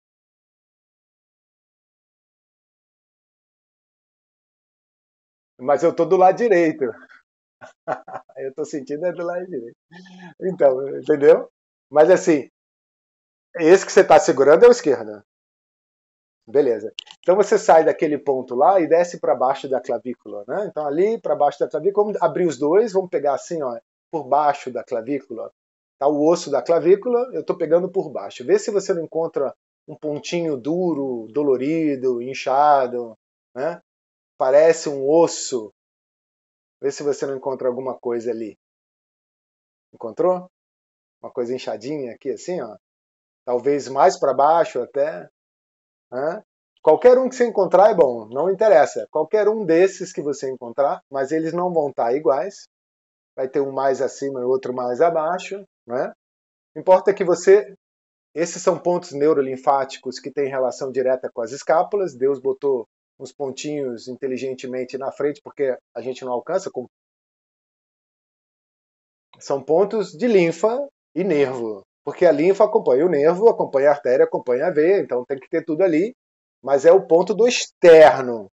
Mas eu tô do lado direito. eu tô sentindo é do lado direito. Então, entendeu? Mas assim, esse que você está segurando é o esquerdo. Beleza. Então você sai daquele ponto lá e desce para baixo da clavícula, né? Então ali para baixo da clavícula, vamos abrir os dois, vamos pegar assim, ó, por baixo da clavícula. Tá o osso da clavícula, eu estou pegando por baixo. Vê se você não encontra um pontinho duro, dolorido, inchado, né? Parece um osso. Vê se você não encontra alguma coisa ali. Encontrou? Uma coisa inchadinha aqui assim, ó. Talvez mais para baixo até. Né? Qualquer um que você encontrar é bom, não interessa. Qualquer um desses que você encontrar, mas eles não vão estar tá iguais. Vai ter um mais acima e outro mais abaixo. Né? Importa que você. Esses são pontos neurolinfáticos que têm relação direta com as escápulas. Deus botou uns pontinhos inteligentemente na frente, porque a gente não alcança. Com... São pontos de linfa e nervo. Porque a linfa acompanha o nervo, acompanha a artéria, acompanha a veia, então tem que ter tudo ali. Mas é o ponto do externo.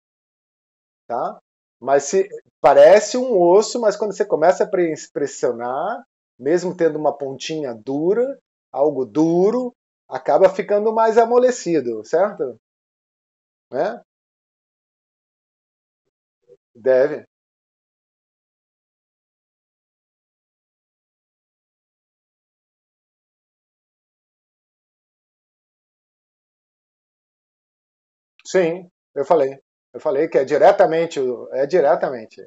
Tá? Mas se parece um osso, mas quando você começa a pressionar, mesmo tendo uma pontinha dura, algo duro, acaba ficando mais amolecido, certo? Né? Deve. Sim, eu falei. Eu falei que é diretamente, é diretamente.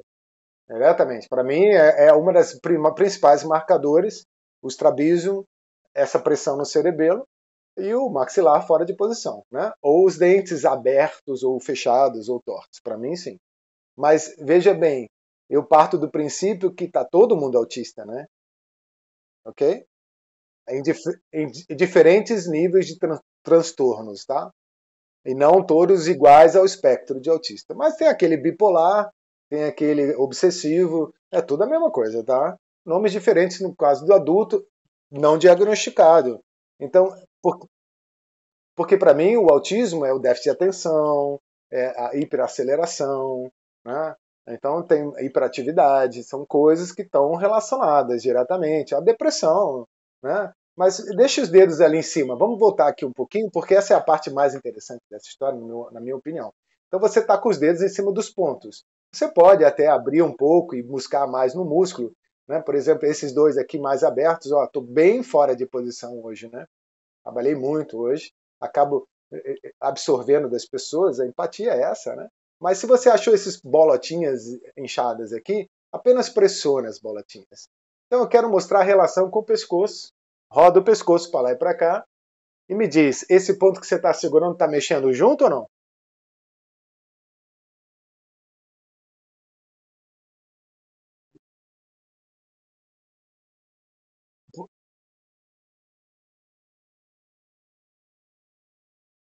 Diretamente. Para mim, é, é, uma das prima, principais marcadores, o estrabismo, essa pressão no cerebelo e o maxilar fora de posição, né? Ou os dentes abertos ou fechados ou tortos. Para mim, sim. Mas veja bem, eu parto do princípio que tá todo mundo autista, né? Ok? Em, dif em diferentes níveis de tran transtornos, tá? e não todos iguais ao espectro de autista. Mas tem aquele bipolar, tem aquele obsessivo, é tudo a mesma coisa, tá? Nomes diferentes no caso do adulto não diagnosticado. Então, por, porque para mim o autismo é o déficit de atenção, é a hiperaceleração, né? Então tem hiperatividade, são coisas que estão relacionadas diretamente à depressão, né? Mas deixe os dedos ali em cima. Vamos voltar aqui um pouquinho, porque essa é a parte mais interessante dessa história, na minha opinião. Então você está com os dedos em cima dos pontos. Você pode até abrir um pouco e buscar mais no músculo. Né? Por exemplo, esses dois aqui mais abertos, ó, estou bem fora de posição hoje, né? Trabalhei muito hoje, acabo eh, eh, eh, absorvendo das pessoas, a empatia é essa, né? Mas se você achou esses bolotinhas inchadas aqui, apenas pressione as bolotinhas. Então eu quero mostrar a relação com o pescoço, roda o pescoço para lá e para cá e me diz: esse ponto que você está segurando está mexendo junto ou não?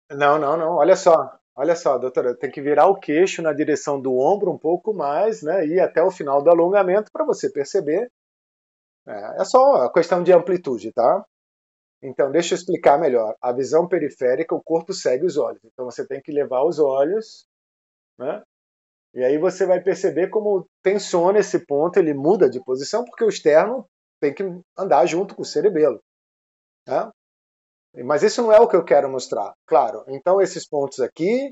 Não, não, não. Olha só, olha só, doutora, tem que virar o queixo na direção do ombro um pouco mais, né? E até o final do alongamento para você perceber é, é só a questão de amplitude, tá? Então, deixa eu explicar melhor. A visão periférica, o corpo segue os olhos. Então, você tem que levar os olhos, né? E aí você vai perceber como tensiona esse ponto, ele muda de posição, porque o externo tem que andar junto com o cerebelo. Né? Mas isso não é o que eu quero mostrar, claro. Então, esses pontos aqui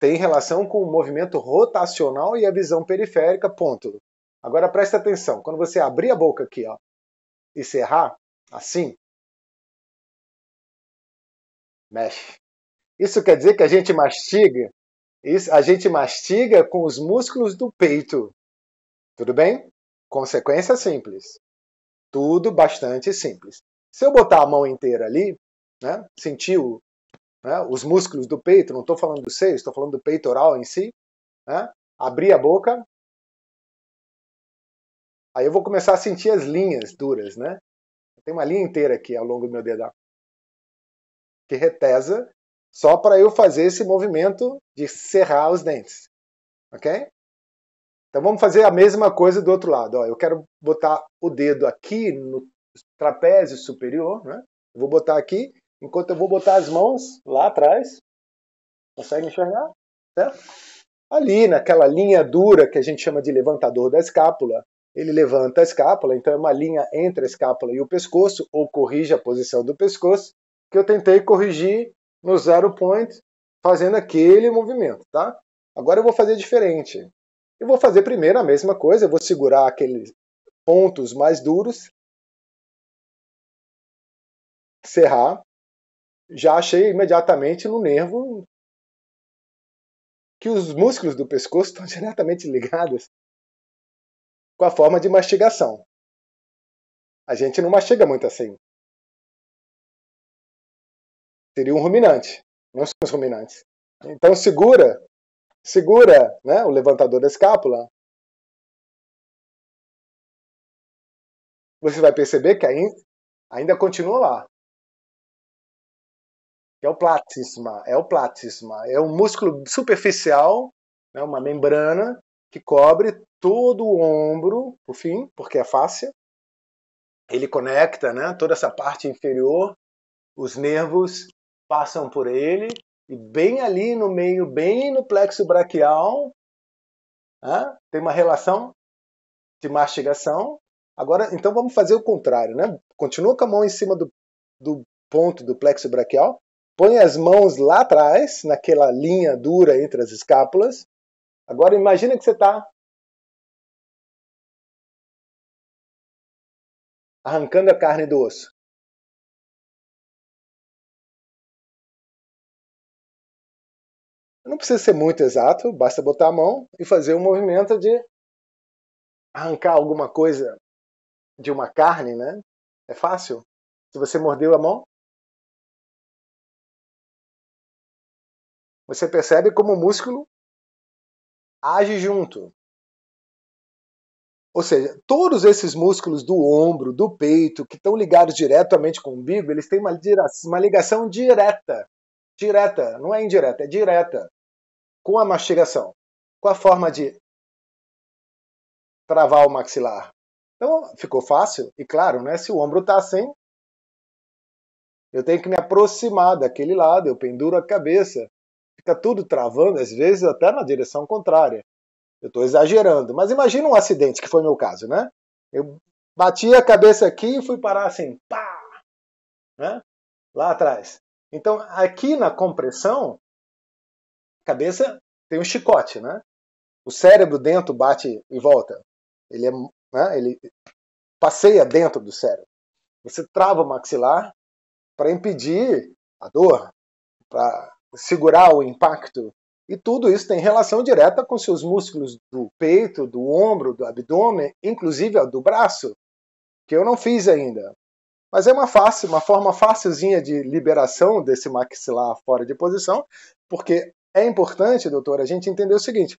têm relação com o movimento rotacional e a visão periférica, ponto. Agora preste atenção, quando você abrir a boca aqui, ó, e cerrar, assim, mexe. Isso quer dizer que a gente mastiga, isso, a gente mastiga com os músculos do peito. Tudo bem? Consequência simples. Tudo bastante simples. Se eu botar a mão inteira ali, né, sentiu, né, os músculos do peito, não estou falando do seio, estou falando do peitoral em si, né, abrir a boca, Aí eu vou começar a sentir as linhas duras, né? Tem uma linha inteira aqui ao longo do meu dedão que retesa só para eu fazer esse movimento de serrar os dentes, ok? Então vamos fazer a mesma coisa do outro lado. Ó, eu quero botar o dedo aqui no trapézio superior, né? Eu vou botar aqui, enquanto eu vou botar as mãos lá atrás. Consegue enxergar? Certo? Ali, naquela linha dura que a gente chama de levantador da escápula, ele levanta a escápula, então é uma linha entre a escápula e o pescoço, ou corrige a posição do pescoço, que eu tentei corrigir no zero point, fazendo aquele movimento, tá? Agora eu vou fazer diferente. Eu vou fazer primeiro a mesma coisa, eu vou segurar aqueles pontos mais duros, serrar, já achei imediatamente no nervo que os músculos do pescoço estão diretamente ligados com a forma de mastigação. A gente não mastiga muito assim. Seria um ruminante. Não os ruminantes. Então segura, segura né, o levantador da escápula. Você vai perceber que ainda continua lá. É o platisma, é o platisma. É um músculo superficial, né, uma membrana que cobre todo o ombro, o fim, porque é fácil. Ele conecta né, toda essa parte inferior, os nervos passam por ele, e bem ali no meio, bem no plexo braquial, né, tem uma relação de mastigação. Agora, então vamos fazer o contrário, né? Continua com a mão em cima do, do ponto do plexo braquial, põe as mãos lá atrás, naquela linha dura entre as escápulas. Agora imagina que você está arrancando a carne do osso. Não precisa ser muito exato, basta botar a mão e fazer um movimento de arrancar alguma coisa de uma carne, né? É fácil. Se você mordeu a mão, você percebe como o músculo age junto. Ou seja, todos esses músculos do ombro, do peito, que estão ligados diretamente com o umbigo, eles têm uma, uma ligação direta. Direta, não é indireta, é direta. Com a mastigação. Com a forma de travar o maxilar. Então, ficou fácil? E claro, né? Se o ombro está assim, eu tenho que me aproximar daquele lado, eu penduro a cabeça. Fica tudo travando, às vezes até na direção contrária. Eu estou exagerando, mas imagina um acidente, que foi meu caso, né? Eu bati a cabeça aqui e fui parar assim, pá! Né? Lá atrás. Então, aqui na compressão, a cabeça tem um chicote, né? O cérebro dentro bate e volta. Ele, é, né? Ele passeia dentro do cérebro. Você trava o maxilar para impedir a dor, para segurar o impacto e tudo isso tem relação direta com seus músculos do peito, do ombro, do abdômen, inclusive do braço, que eu não fiz ainda. Mas é uma fácil, uma forma facilzinha de liberação desse maxilar fora de posição, porque é importante, doutor, a gente entender o seguinte: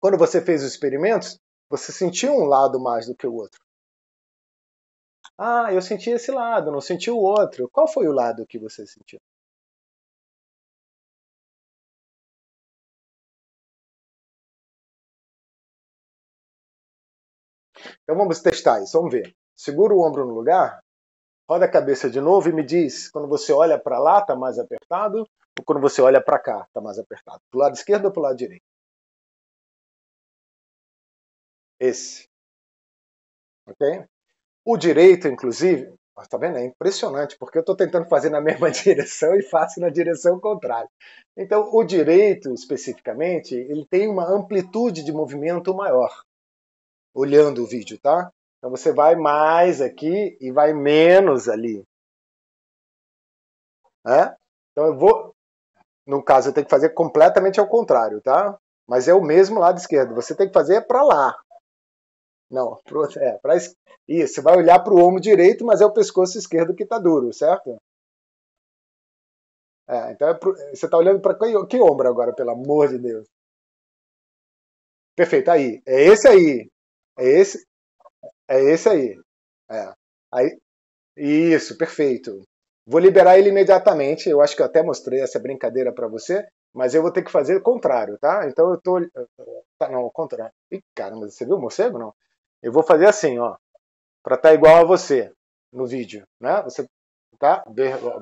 quando você fez os experimentos, você sentiu um lado mais do que o outro. Ah, eu senti esse lado, não senti o outro. Qual foi o lado que você sentiu? Então vamos testar isso, vamos ver. Segura o ombro no lugar, roda a cabeça de novo e me diz quando você olha para lá está mais apertado ou quando você olha para cá está mais apertado. Para o lado esquerdo ou para o lado direito? Esse. Ok? O direito, inclusive, está vendo? É impressionante, porque eu estou tentando fazer na mesma direção e faço na direção contrária. Então, o direito, especificamente, ele tem uma amplitude de movimento maior olhando o vídeo, tá? Então você vai mais aqui e vai menos ali. É? Então eu vou. No caso, eu tenho que fazer completamente ao contrário, tá? Mas é o mesmo lado esquerdo. Você tem que fazer é para lá. Não, pro, é, pra, isso. Você vai olhar para o ombro direito, mas é o pescoço esquerdo que está duro, certo? É, então é pro, você está olhando para que, que ombro agora, pelo amor de Deus? Perfeito, aí. É esse aí. É esse, é esse aí. É. aí. Isso, perfeito. Vou liberar ele imediatamente. Eu acho que eu até mostrei essa brincadeira para você, mas eu vou ter que fazer o contrário, tá? Então eu tô. Tá, não, o contrário. Ih, caramba, você viu o morcego? Não. Eu vou fazer assim, ó. para estar tá igual a você no vídeo, né? Você. Tá?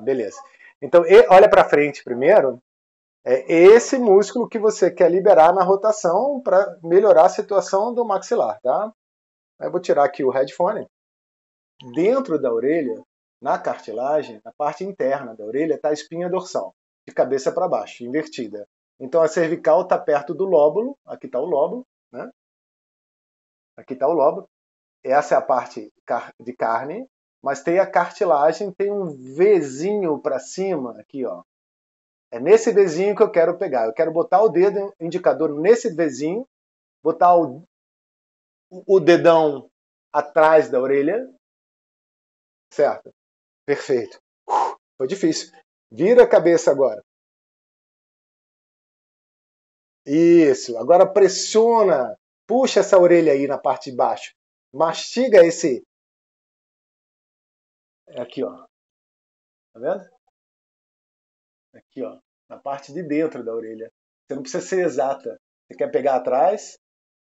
Beleza. Então, olha para frente primeiro é esse músculo que você quer liberar na rotação para melhorar a situação do maxilar, tá? Eu vou tirar aqui o headphone. Dentro da orelha, na cartilagem, na parte interna da orelha, está a espinha dorsal, de cabeça para baixo, invertida. Então a cervical está perto do lóbulo, aqui está o lóbulo, né? Aqui está o lóbulo. Essa é a parte de carne, mas tem a cartilagem, tem um Vzinho para cima aqui, ó, é nesse vizinho que eu quero pegar. Eu quero botar o dedo indicador nesse vizinho, botar o, o dedão atrás da orelha. Certo? Perfeito. foi difícil. Vira a cabeça agora. Isso. Agora pressiona. Puxa essa orelha aí na parte de baixo. Mastiga esse. É aqui, ó. Tá vendo? aqui, ó, na parte de dentro da orelha. Você não precisa ser exata. Você quer pegar atrás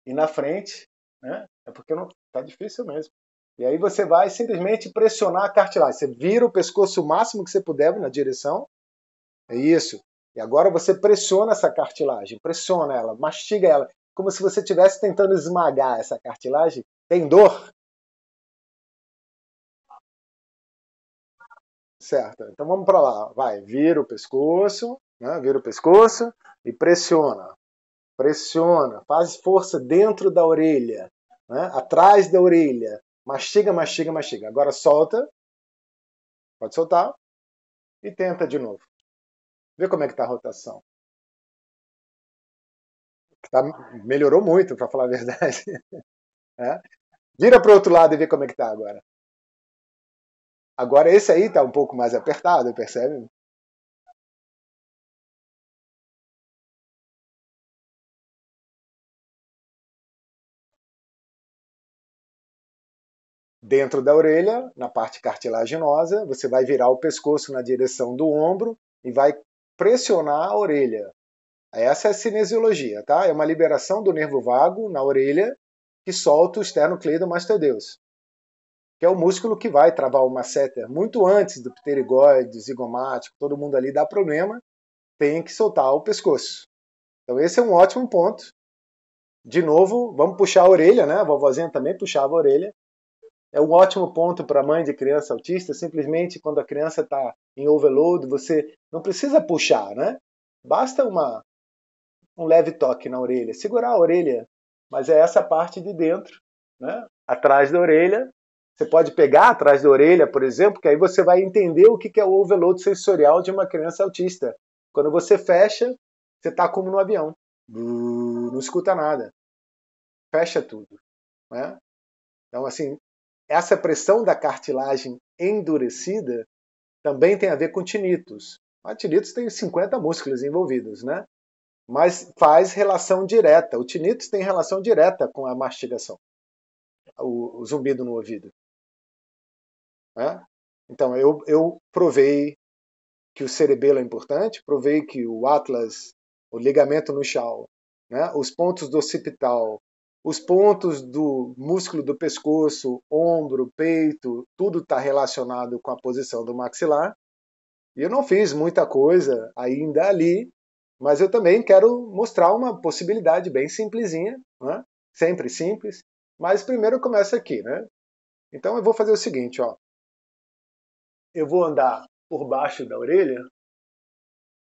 e na frente, né? É porque não tá difícil mesmo. E aí você vai simplesmente pressionar a cartilagem. Você vira o pescoço o máximo que você puder na direção. É isso. E agora você pressiona essa cartilagem, pressiona ela, mastiga ela, como se você estivesse tentando esmagar essa cartilagem. Tem dor? Então vamos para lá. Vai, vira o pescoço, né? vira o pescoço e pressiona. Pressiona, faz força dentro da orelha, né? atrás da orelha. Mastiga, mastiga, mastiga. Agora solta. Pode soltar. E tenta de novo. Vê como é que está a rotação. Tá, melhorou muito, para falar a verdade. É. Vira para o outro lado e vê como é que está agora. Agora esse aí está um pouco mais apertado, percebe? Dentro da orelha, na parte cartilaginosa, você vai virar o pescoço na direção do ombro e vai pressionar a orelha. Essa é a cinesiologia, tá? É uma liberação do nervo vago na orelha que solta o esternocleidomastoideus que é o músculo que vai travar o masseter muito antes do pterigóide, zigomático, todo mundo ali dá problema, tem que soltar o pescoço. Então esse é um ótimo ponto. De novo, vamos puxar a orelha, né? A vovozinha também puxava a orelha. É um ótimo ponto para mãe de criança autista, simplesmente quando a criança está em overload, você não precisa puxar, né? Basta uma, um leve toque na orelha, segurar a orelha, mas é essa parte de dentro, né? atrás da orelha, você pode pegar atrás da orelha, por exemplo, que aí você vai entender o que é o overload sensorial de uma criança autista. Quando você fecha, você está como no avião. Não escuta nada. Fecha tudo. Né? Então, assim, essa pressão da cartilagem endurecida também tem a ver com tinitos. A tinitos tem 50 músculos envolvidos, né? Mas faz relação direta. O tinitos tem relação direta com a mastigação, o, o zumbido no ouvido. Né? Então, eu, eu provei que o cerebelo é importante, provei que o atlas, o ligamento no né? os pontos do occipital, os pontos do músculo do pescoço, ombro, peito, tudo está relacionado com a posição do maxilar. E eu não fiz muita coisa ainda ali, mas eu também quero mostrar uma possibilidade bem simplesinha, né? sempre simples. Mas primeiro começa aqui, né? Então eu vou fazer o seguinte, ó eu vou andar por baixo da orelha,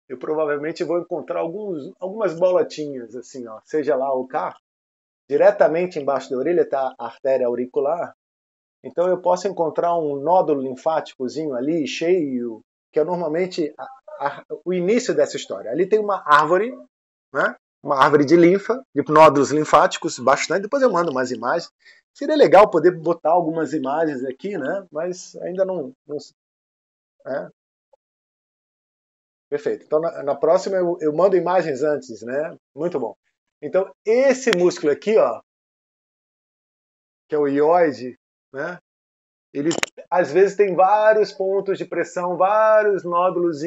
eu provavelmente vou encontrar alguns, algumas bolotinhas, assim, ó, seja lá o cá, diretamente embaixo da orelha está a artéria auricular, então eu posso encontrar um nódulo linfáticozinho ali, cheio, que é normalmente a, a, o início dessa história. Ali tem uma árvore, né? uma árvore de linfa, de nódulos linfáticos, bastante, depois eu mando umas imagens. Seria legal poder botar algumas imagens aqui, né? mas ainda não, não, né? Perfeito. Então, na, na próxima eu, eu, mando imagens antes, né? Muito bom. Então, esse músculo aqui, ó, que é o ióide, né? Ele, às vezes, tem vários pontos de pressão, vários nódulos,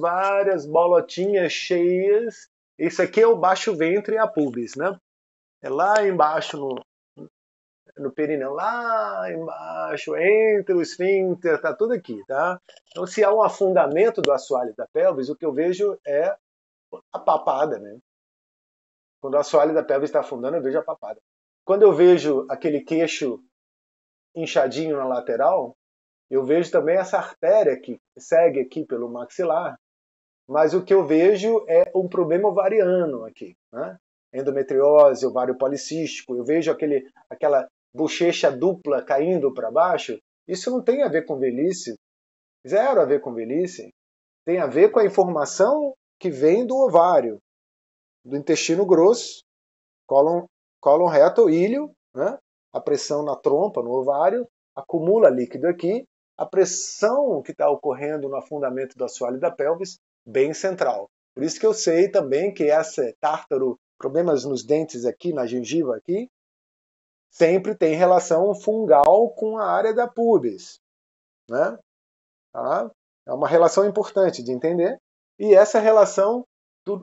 várias bolotinhas cheias. Isso aqui é o baixo ventre e a pubis, né? É lá embaixo no, no perinão, lá embaixo, entre o esfíncter, está tudo aqui, tá? Então, se há um afundamento do assoalho da pelvis, o que eu vejo é a papada, né? Quando o assoalho da pelvis está afundando, eu vejo a papada. Quando eu vejo aquele queixo inchadinho na lateral, eu vejo também essa artéria que segue aqui pelo maxilar, mas o que eu vejo é um problema ovariano aqui, né? endometriose, ovário policístico, eu vejo aquele, aquela bochecha dupla caindo para baixo, isso não tem a ver com velhice, zero a ver com velhice. Tem a ver com a informação que vem do ovário, do intestino grosso, colo cólon reto, ilho, né? a pressão na trompa, no ovário, acumula líquido aqui, a pressão que está ocorrendo no afundamento do assoalho da pelvis, bem central. Por isso que eu sei também que essa tártaro, problemas nos dentes aqui, na gengiva aqui, sempre tem relação fungal com a área da pubis. Né? Tá? É uma relação importante de entender. E essa relação do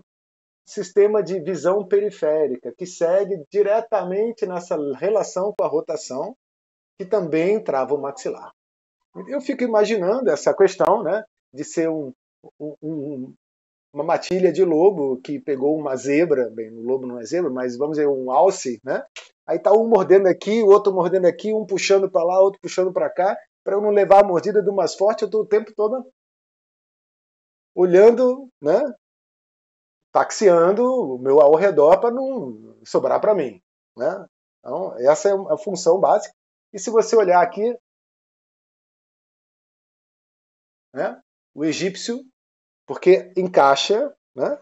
sistema de visão periférica, que segue diretamente nessa relação com a rotação, que também trava o maxilar. Eu fico imaginando essa questão né, de ser um, um, um, uma matilha de lobo que pegou uma zebra, bem, o lobo não é zebra, mas vamos dizer um alce, né? Aí tá um mordendo aqui, o outro mordendo aqui, um puxando para lá, outro puxando para cá, para eu não levar a mordida do mais forte, eu tô o tempo todo olhando, né? Taxiando o meu ao redor para não sobrar para mim, né? Então, essa é a função básica. E se você olhar aqui, né? O egípcio porque encaixa né,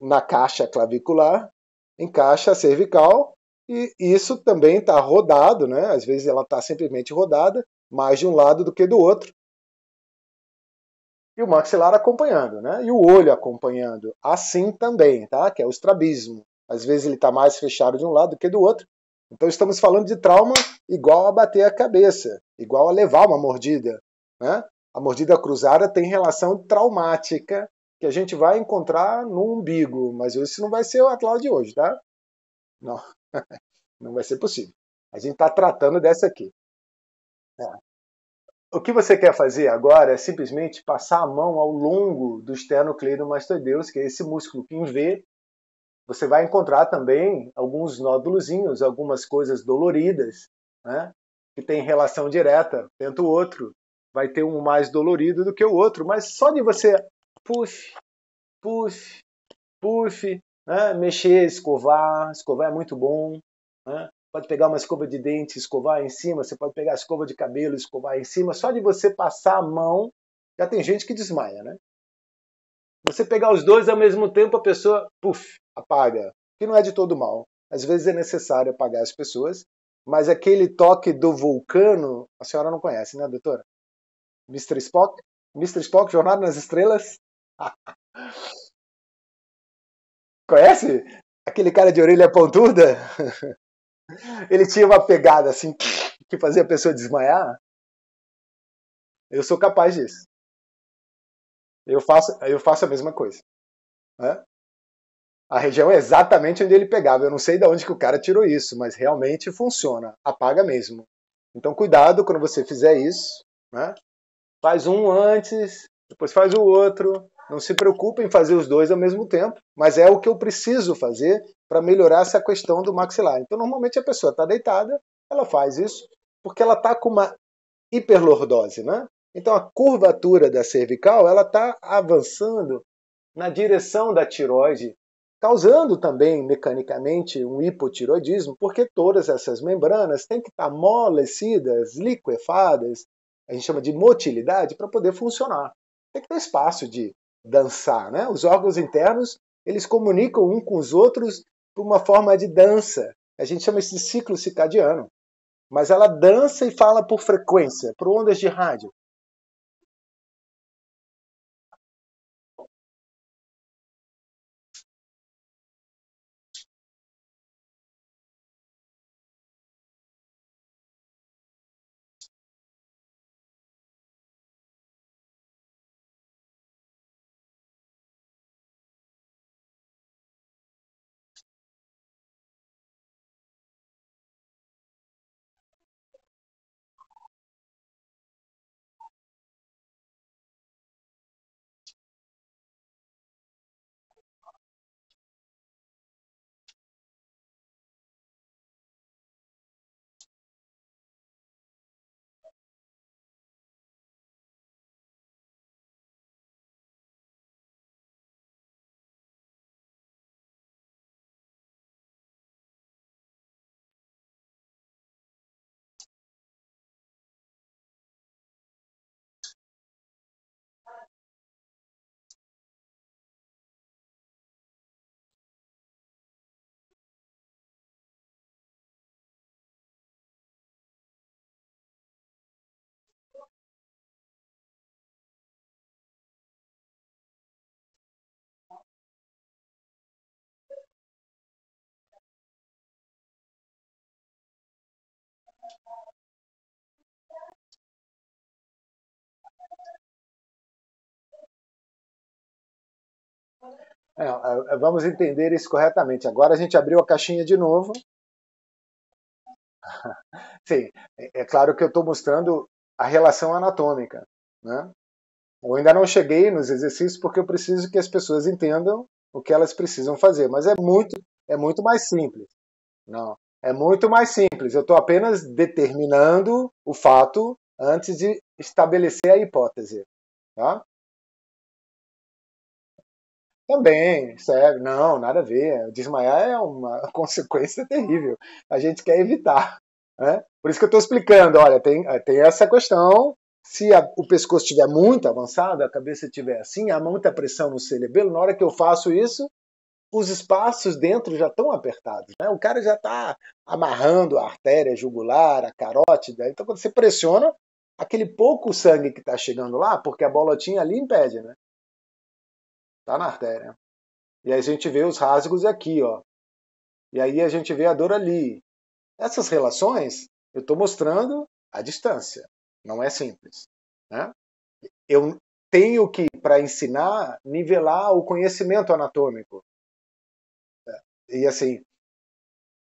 na caixa clavicular, encaixa a cervical, e isso também está rodado, né? às vezes ela está simplesmente rodada, mais de um lado do que do outro. E o maxilar acompanhando, né? E o olho acompanhando. Assim também, tá? Que é o estrabismo. Às vezes ele está mais fechado de um lado do que do outro. Então estamos falando de trauma igual a bater a cabeça, igual a levar uma mordida, né? A mordida cruzada tem relação traumática que a gente vai encontrar no umbigo, mas isso não vai ser o atlas de hoje, tá? Não, não vai ser possível. A gente está tratando dessa aqui. É. O que você quer fazer agora é simplesmente passar a mão ao longo do esternocleidomastoideus, que é esse músculo que em V. Você vai encontrar também alguns nódulos, algumas coisas doloridas, né? que tem relação direta, tenta o outro vai ter um mais dolorido do que o outro, mas só de você puff, puff, puff, né? mexer, escovar, escovar é muito bom. Né? Pode pegar uma escova de dente, escovar em cima, você pode pegar a escova de cabelo, escovar em cima, só de você passar a mão, já tem gente que desmaia, né? Você pegar os dois ao mesmo tempo, a pessoa, puff, apaga. Que não é de todo mal. Às vezes é necessário apagar as pessoas, mas aquele toque do vulcano, a senhora não conhece, né, doutora? Mr. Spock, Mr. Spock, Jornada nas Estrelas. Conhece? Aquele cara de orelha pontuda? Ele tinha uma pegada assim que fazia a pessoa desmaiar. Eu sou capaz disso. Eu faço, eu faço a mesma coisa. Né? A região é exatamente onde ele pegava. Eu não sei de onde que o cara tirou isso, mas realmente funciona. Apaga mesmo. Então cuidado quando você fizer isso. Né? Faz um antes, depois faz o outro. Não se preocupe em fazer os dois ao mesmo tempo, mas é o que eu preciso fazer para melhorar essa questão do maxilar. Então, normalmente a pessoa está deitada, ela faz isso porque ela está com uma hiperlordose, né? Então a curvatura da cervical ela está avançando na direção da tiroide, causando também mecanicamente um hipotiroidismo, porque todas essas membranas têm que estar tá amolecidas, liquefadas, a gente chama de motilidade, para poder funcionar. É tem que ter espaço de dançar, né? Os órgãos internos, eles comunicam um com os outros por uma forma de dança. A gente chama esse de ciclo circadiano. Mas ela dança e fala por frequência, por ondas de rádio. É, é, é, vamos entender isso corretamente. Agora a gente abriu a caixinha de novo. Sim, é, é claro que eu estou mostrando a relação anatômica. Né? Eu ainda não cheguei nos exercícios porque eu preciso que as pessoas entendam o que elas precisam fazer, mas é muito, é muito mais simples. Não, né? é muito mais simples. Eu estou apenas determinando o fato antes de estabelecer a hipótese. Tá? Também, serve. Não, nada a ver. Desmaiar é uma consequência terrível. A gente quer evitar. Né? Por isso que eu estou explicando. Olha, tem, tem essa questão. Se a, o pescoço estiver muito avançado, a cabeça estiver assim, há tá muita pressão no cerebelo. Na hora que eu faço isso, os espaços dentro já estão apertados. Né? O cara já está amarrando a artéria jugular, a carótida. Então, quando você pressiona, aquele pouco sangue que está chegando lá, porque a bolotinha ali impede, né? tá na artéria. E aí a gente vê os rasgos aqui, ó. E aí a gente vê a dor ali. Essas relações eu estou mostrando à distância. Não é simples. Né? Eu tenho que, para ensinar, nivelar o conhecimento anatômico. E assim,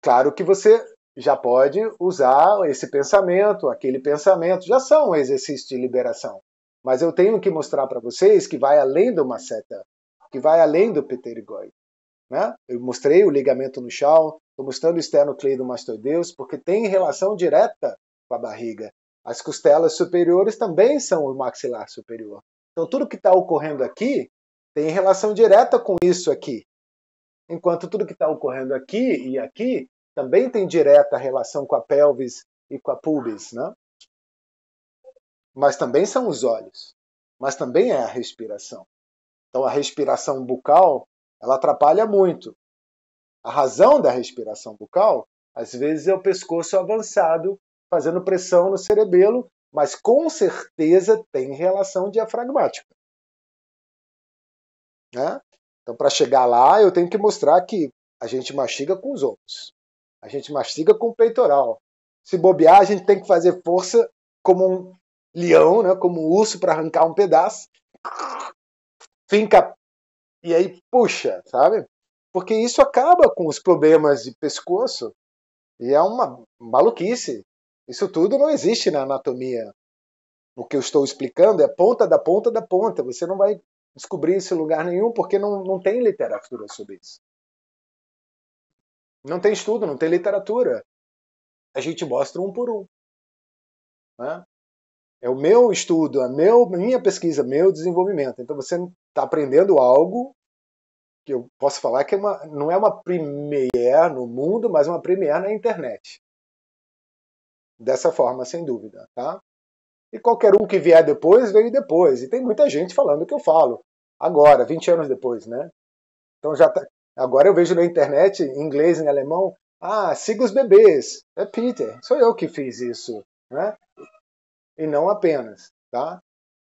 claro que você já pode usar esse pensamento, aquele pensamento, já são exercícios de liberação. Mas eu tenho que mostrar para vocês que vai além de uma certa que vai além do pterigóide. Né? Eu mostrei o ligamento no chão, estou mostrando o esternocleidomastoideus, porque tem relação direta com a barriga. As costelas superiores também são o maxilar superior. Então, tudo que está ocorrendo aqui tem relação direta com isso aqui. Enquanto tudo que está ocorrendo aqui e aqui também tem direta relação com a pelvis e com a pubis, né? Mas também são os olhos, mas também é a respiração. Então a respiração bucal, ela atrapalha muito. A razão da respiração bucal, às vezes, é o pescoço avançado, fazendo pressão no cerebelo, mas com certeza tem relação diafragmática. Né? Então, para chegar lá, eu tenho que mostrar que a gente mastiga com os ombros, a gente mastiga com o peitoral. Se bobear, a gente tem que fazer força como um leão, né? como um urso para arrancar um pedaço finca. E aí puxa, sabe? Porque isso acaba com os problemas de pescoço e é uma maluquice. Isso tudo não existe na anatomia. O que eu estou explicando é ponta da ponta da ponta. Você não vai descobrir esse lugar nenhum porque não, não tem literatura sobre isso. Não tem estudo, não tem literatura. A gente mostra um por um. Né? É o meu estudo, a meu, minha pesquisa, meu desenvolvimento. Então você está aprendendo algo que eu posso falar que é uma, não é uma premiere no mundo, mas uma premiere na internet. Dessa forma, sem dúvida, tá? E qualquer um que vier depois, veio depois. E tem muita gente falando o que eu falo. Agora, 20 anos depois, né? Então já tá... Agora eu vejo na internet, em inglês, em alemão, ah, siga os bebês. É Peter, sou eu que fiz isso. Né? e não apenas. Tá?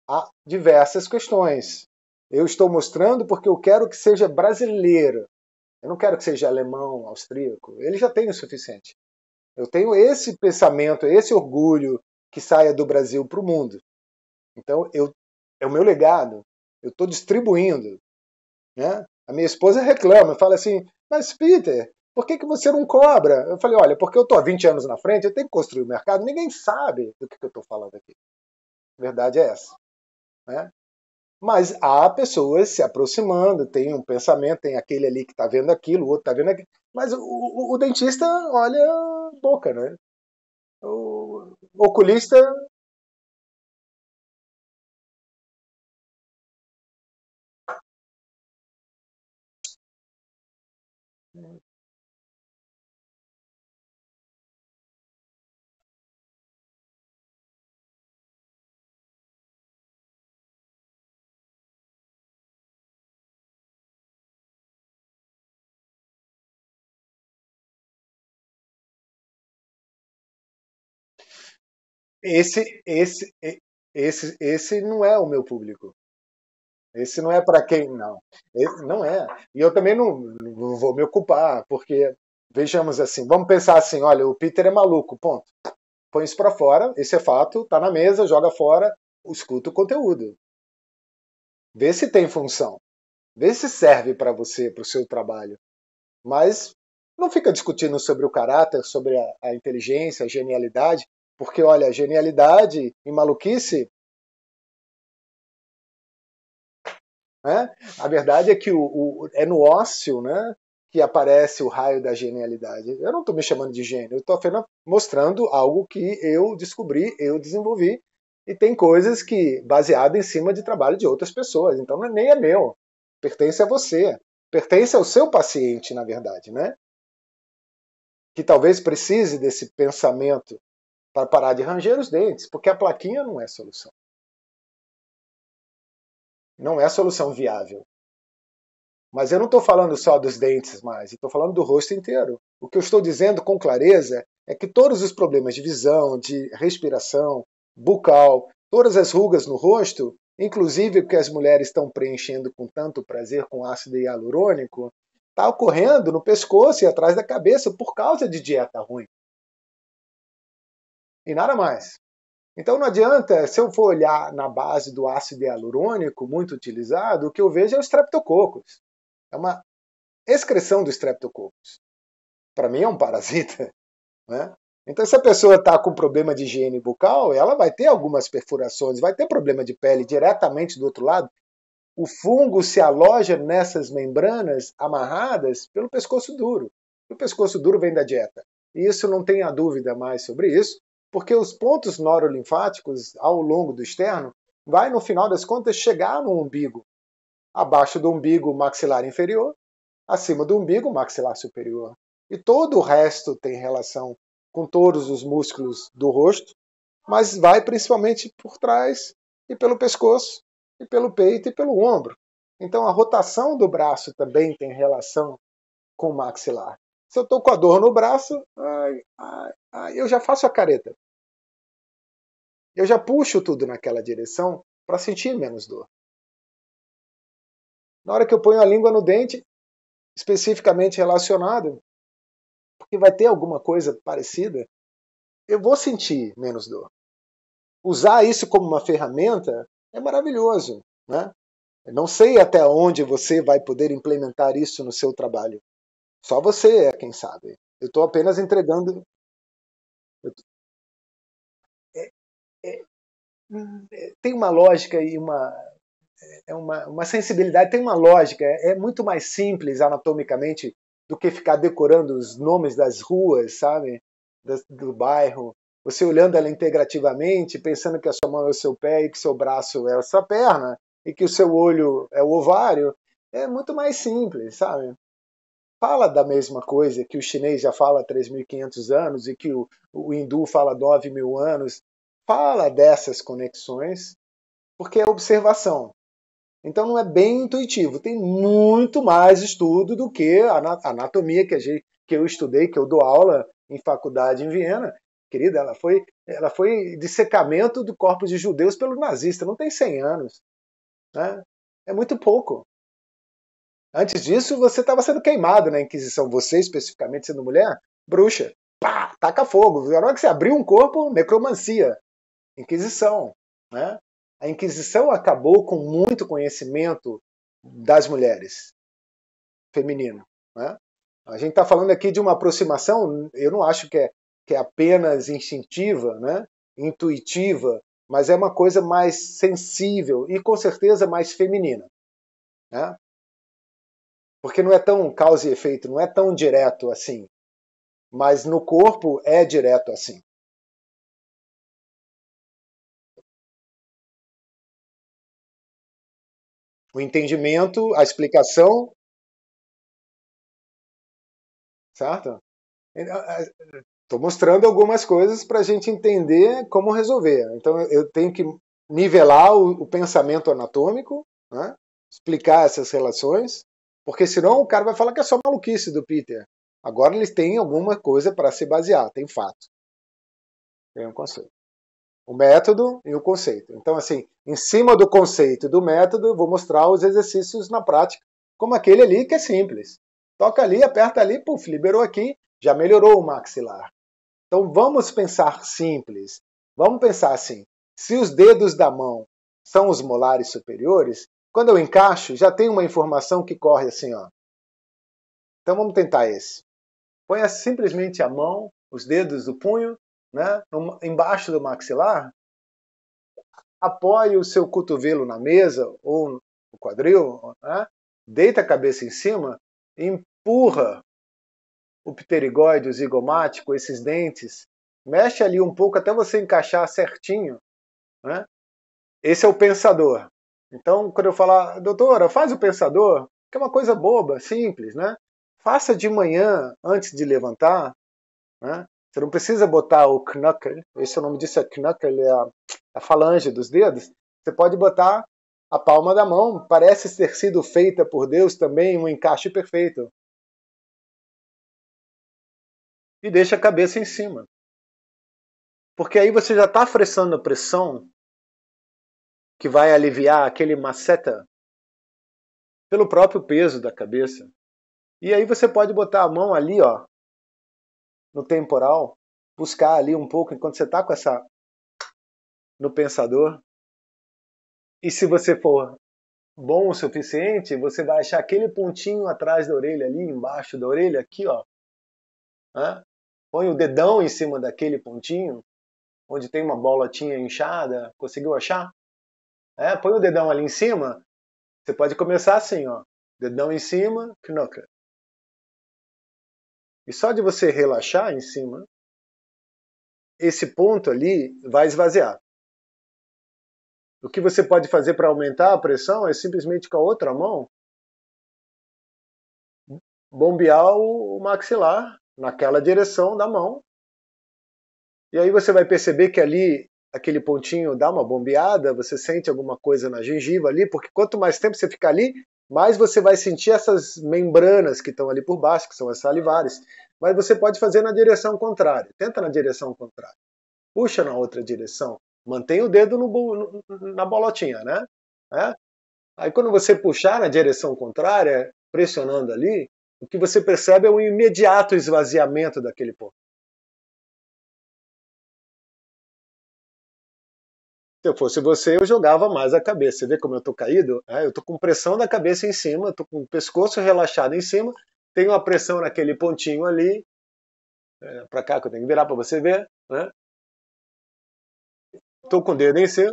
Há diversas questões. Eu estou mostrando porque eu quero que seja brasileiro. Eu não quero que seja alemão, austríaco. Ele já tem o suficiente. Eu tenho esse pensamento, esse orgulho que saia do Brasil para o mundo. Então, eu, é o meu legado. Eu estou distribuindo. Né? A minha esposa reclama, fala assim: Mas, Peter, por que, que você não cobra? Eu falei, olha, porque eu estou há 20 anos na frente, eu tenho que construir o mercado, ninguém sabe do que, que eu estou falando aqui. A verdade é essa. Né? Mas há pessoas se aproximando, tem um pensamento, tem aquele ali que está vendo aquilo, o outro está vendo aquilo. Mas o, o, o dentista olha a boca, né? O oculista esse, esse, esse, esse não é o meu público. Esse não é para quem, não. Esse não é. E eu também não, não, vou me ocupar, porque vejamos assim, vamos pensar assim, olha, o Peter é maluco, ponto. Põe isso para fora, esse é fato, tá na mesa, joga fora, escuta o conteúdo. Vê se tem função. Vê se serve para você, para o seu trabalho. Mas não fica discutindo sobre o caráter, sobre a, a inteligência, a genialidade, porque, olha, genialidade e maluquice. Né? A verdade é que o, o, é no ócio né, que aparece o raio da genialidade. Eu não estou me chamando de gênio, eu estou apenas mostrando algo que eu descobri, eu desenvolvi. E tem coisas que, baseado em cima de trabalho de outras pessoas. Então, é nem é meu. Pertence a você. Pertence ao seu paciente, na verdade, né? Que talvez precise desse pensamento para parar de ranger os dentes, porque a plaquinha não é solução. Não é solução viável. Mas eu não estou falando só dos dentes mais, estou falando do rosto inteiro. O que eu estou dizendo com clareza é que todos os problemas de visão, de respiração, bucal, todas as rugas no rosto, inclusive o que as mulheres estão preenchendo com tanto prazer com ácido hialurônico, está ocorrendo no pescoço e atrás da cabeça por causa de dieta ruim e nada mais. Então não adianta, se eu for olhar na base do ácido hialurônico, muito utilizado, o que eu vejo é o streptococcus. É uma excreção do streptococcus. Para mim é um parasita. Né? Então, se a pessoa está com problema de higiene bucal, ela vai ter algumas perfurações, vai ter problema de pele diretamente do outro lado. O fungo se aloja nessas membranas amarradas pelo pescoço duro. O pescoço duro vem da dieta. E isso não tenha dúvida mais sobre isso porque os pontos norolinfáticos ao longo do externo vai no final das contas chegar no umbigo. Abaixo do umbigo, maxilar inferior, acima do umbigo, maxilar superior. E todo o resto tem relação com todos os músculos do rosto, mas vai principalmente por trás e pelo pescoço, e pelo peito e pelo ombro. Então a rotação do braço também tem relação com o maxilar. Se eu estou com a dor no braço, ai, ai, ai, eu já faço a careta. Eu já puxo tudo naquela direção para sentir menos dor. Na hora que eu ponho a língua no dente, especificamente relacionado, porque vai ter alguma coisa parecida, eu vou sentir menos dor. Usar isso como uma ferramenta é maravilhoso, né? Eu não sei até onde você vai poder implementar isso no seu trabalho. Só você é quem sabe. Eu estou apenas entregando. Tô... É, é, é... tem uma lógica e uma, é, é uma, uma sensibilidade, tem uma lógica. É, é muito mais simples anatomicamente do que ficar decorando os nomes das ruas, sabe? Do, do bairro. Você olhando ela integrativamente, pensando que a sua mão é o seu pé e que o seu braço é a sua perna e que o seu olho é o ovário, é muito mais simples, sabe? fala da mesma coisa que o chinês já fala há 3.500 anos e que o, o hindu fala 9.000 anos, fala dessas conexões, porque é observação. Então não é bem intuitivo, tem muito mais estudo do que a anatomia que, a gente, que eu estudei, que eu dou aula em faculdade em Viena. Querida, ela foi, ela foi dissecamento do corpo de judeus pelo nazista, não tem 100 anos. Né? É muito pouco. Antes disso, você estava sendo queimado na né? Inquisição, você especificamente sendo mulher, bruxa. Pá, taca fogo. Na hora que você abriu um corpo, necromancia. Inquisição. Né? A Inquisição acabou com muito conhecimento das mulheres feminino. Né? A gente está falando aqui de uma aproximação, eu não acho que é, que é apenas instintiva, né? intuitiva, mas é uma coisa mais sensível e com certeza mais feminina. Né? porque não é tão causa e efeito, não é tão direto assim. Mas no corpo é direto assim. O entendimento, a explicação. Certo? Estou mostrando algumas coisas para a gente entender como resolver. Então, eu tenho que nivelar o, o pensamento anatômico, né? explicar essas relações, porque senão o cara vai falar que é só maluquice do Peter. Agora eles têm alguma coisa para se basear, tem fato. Tem um conceito. O método e o conceito. Então, assim, em cima do conceito e do método, eu vou mostrar os exercícios na prática, como aquele ali que é simples. Toca ali, aperta ali, puf, liberou aqui, já melhorou o maxilar. Então vamos pensar simples. Vamos pensar assim: se os dedos da mão são os molares superiores, quando eu encaixo, já tem uma informação que corre assim, ó. Então vamos tentar esse. Põe simplesmente a mão, os dedos do punho, né, embaixo do maxilar. Apoie o seu cotovelo na mesa ou no quadril, né, deita a cabeça em cima e empurra o pterigóide, o zigomático, esses dentes. Mexe ali um pouco até você encaixar certinho. Né? Esse é o pensador. Então, quando eu falar, doutora, faz o pensador, que é uma coisa boba, simples, né? Faça de manhã antes de levantar, né? Você não precisa botar o knuckle, esse é o nome disso, é knuckle, é a, a falange dos dedos. Você pode botar a palma da mão, parece ter sido feita por Deus também, um encaixe perfeito. E deixa a cabeça em cima. Porque aí você já está fressando a pressão que vai aliviar aquele maceta pelo próprio peso da cabeça. E aí você pode botar a mão ali, ó, no temporal, buscar ali um pouco enquanto você está com essa no pensador. E se você for bom o suficiente, você vai achar aquele pontinho atrás da orelha ali, embaixo da orelha, aqui, ó. Põe o dedão em cima daquele pontinho, onde tem uma bolotinha inchada. Conseguiu achar? É, põe o dedão ali em cima. Você pode começar assim, ó. Dedão em cima, knuckle. E só de você relaxar em cima, esse ponto ali vai esvaziar. O que você pode fazer para aumentar a pressão é simplesmente com a outra mão bombear o maxilar naquela direção da mão. E aí você vai perceber que ali aquele pontinho dá uma bombeada, você sente alguma coisa na gengiva ali, porque quanto mais tempo você ficar ali, mais você vai sentir essas membranas que estão ali por baixo, que são as salivares. Mas você pode fazer na direção contrária. Tenta na direção contrária. Puxa na outra direção. Mantém o dedo no, no, na bolotinha, né? É? Aí quando você puxar na direção contrária, pressionando ali, o que você percebe é um imediato esvaziamento daquele ponto. Se eu fosse você, eu jogava mais a cabeça. Você vê como eu tô caído? É, eu tô com pressão da cabeça em cima, tô com o pescoço relaxado em cima, tenho uma pressão naquele pontinho ali, é, para cá que eu tenho que virar para você ver, né? Tô com o dedo em cima.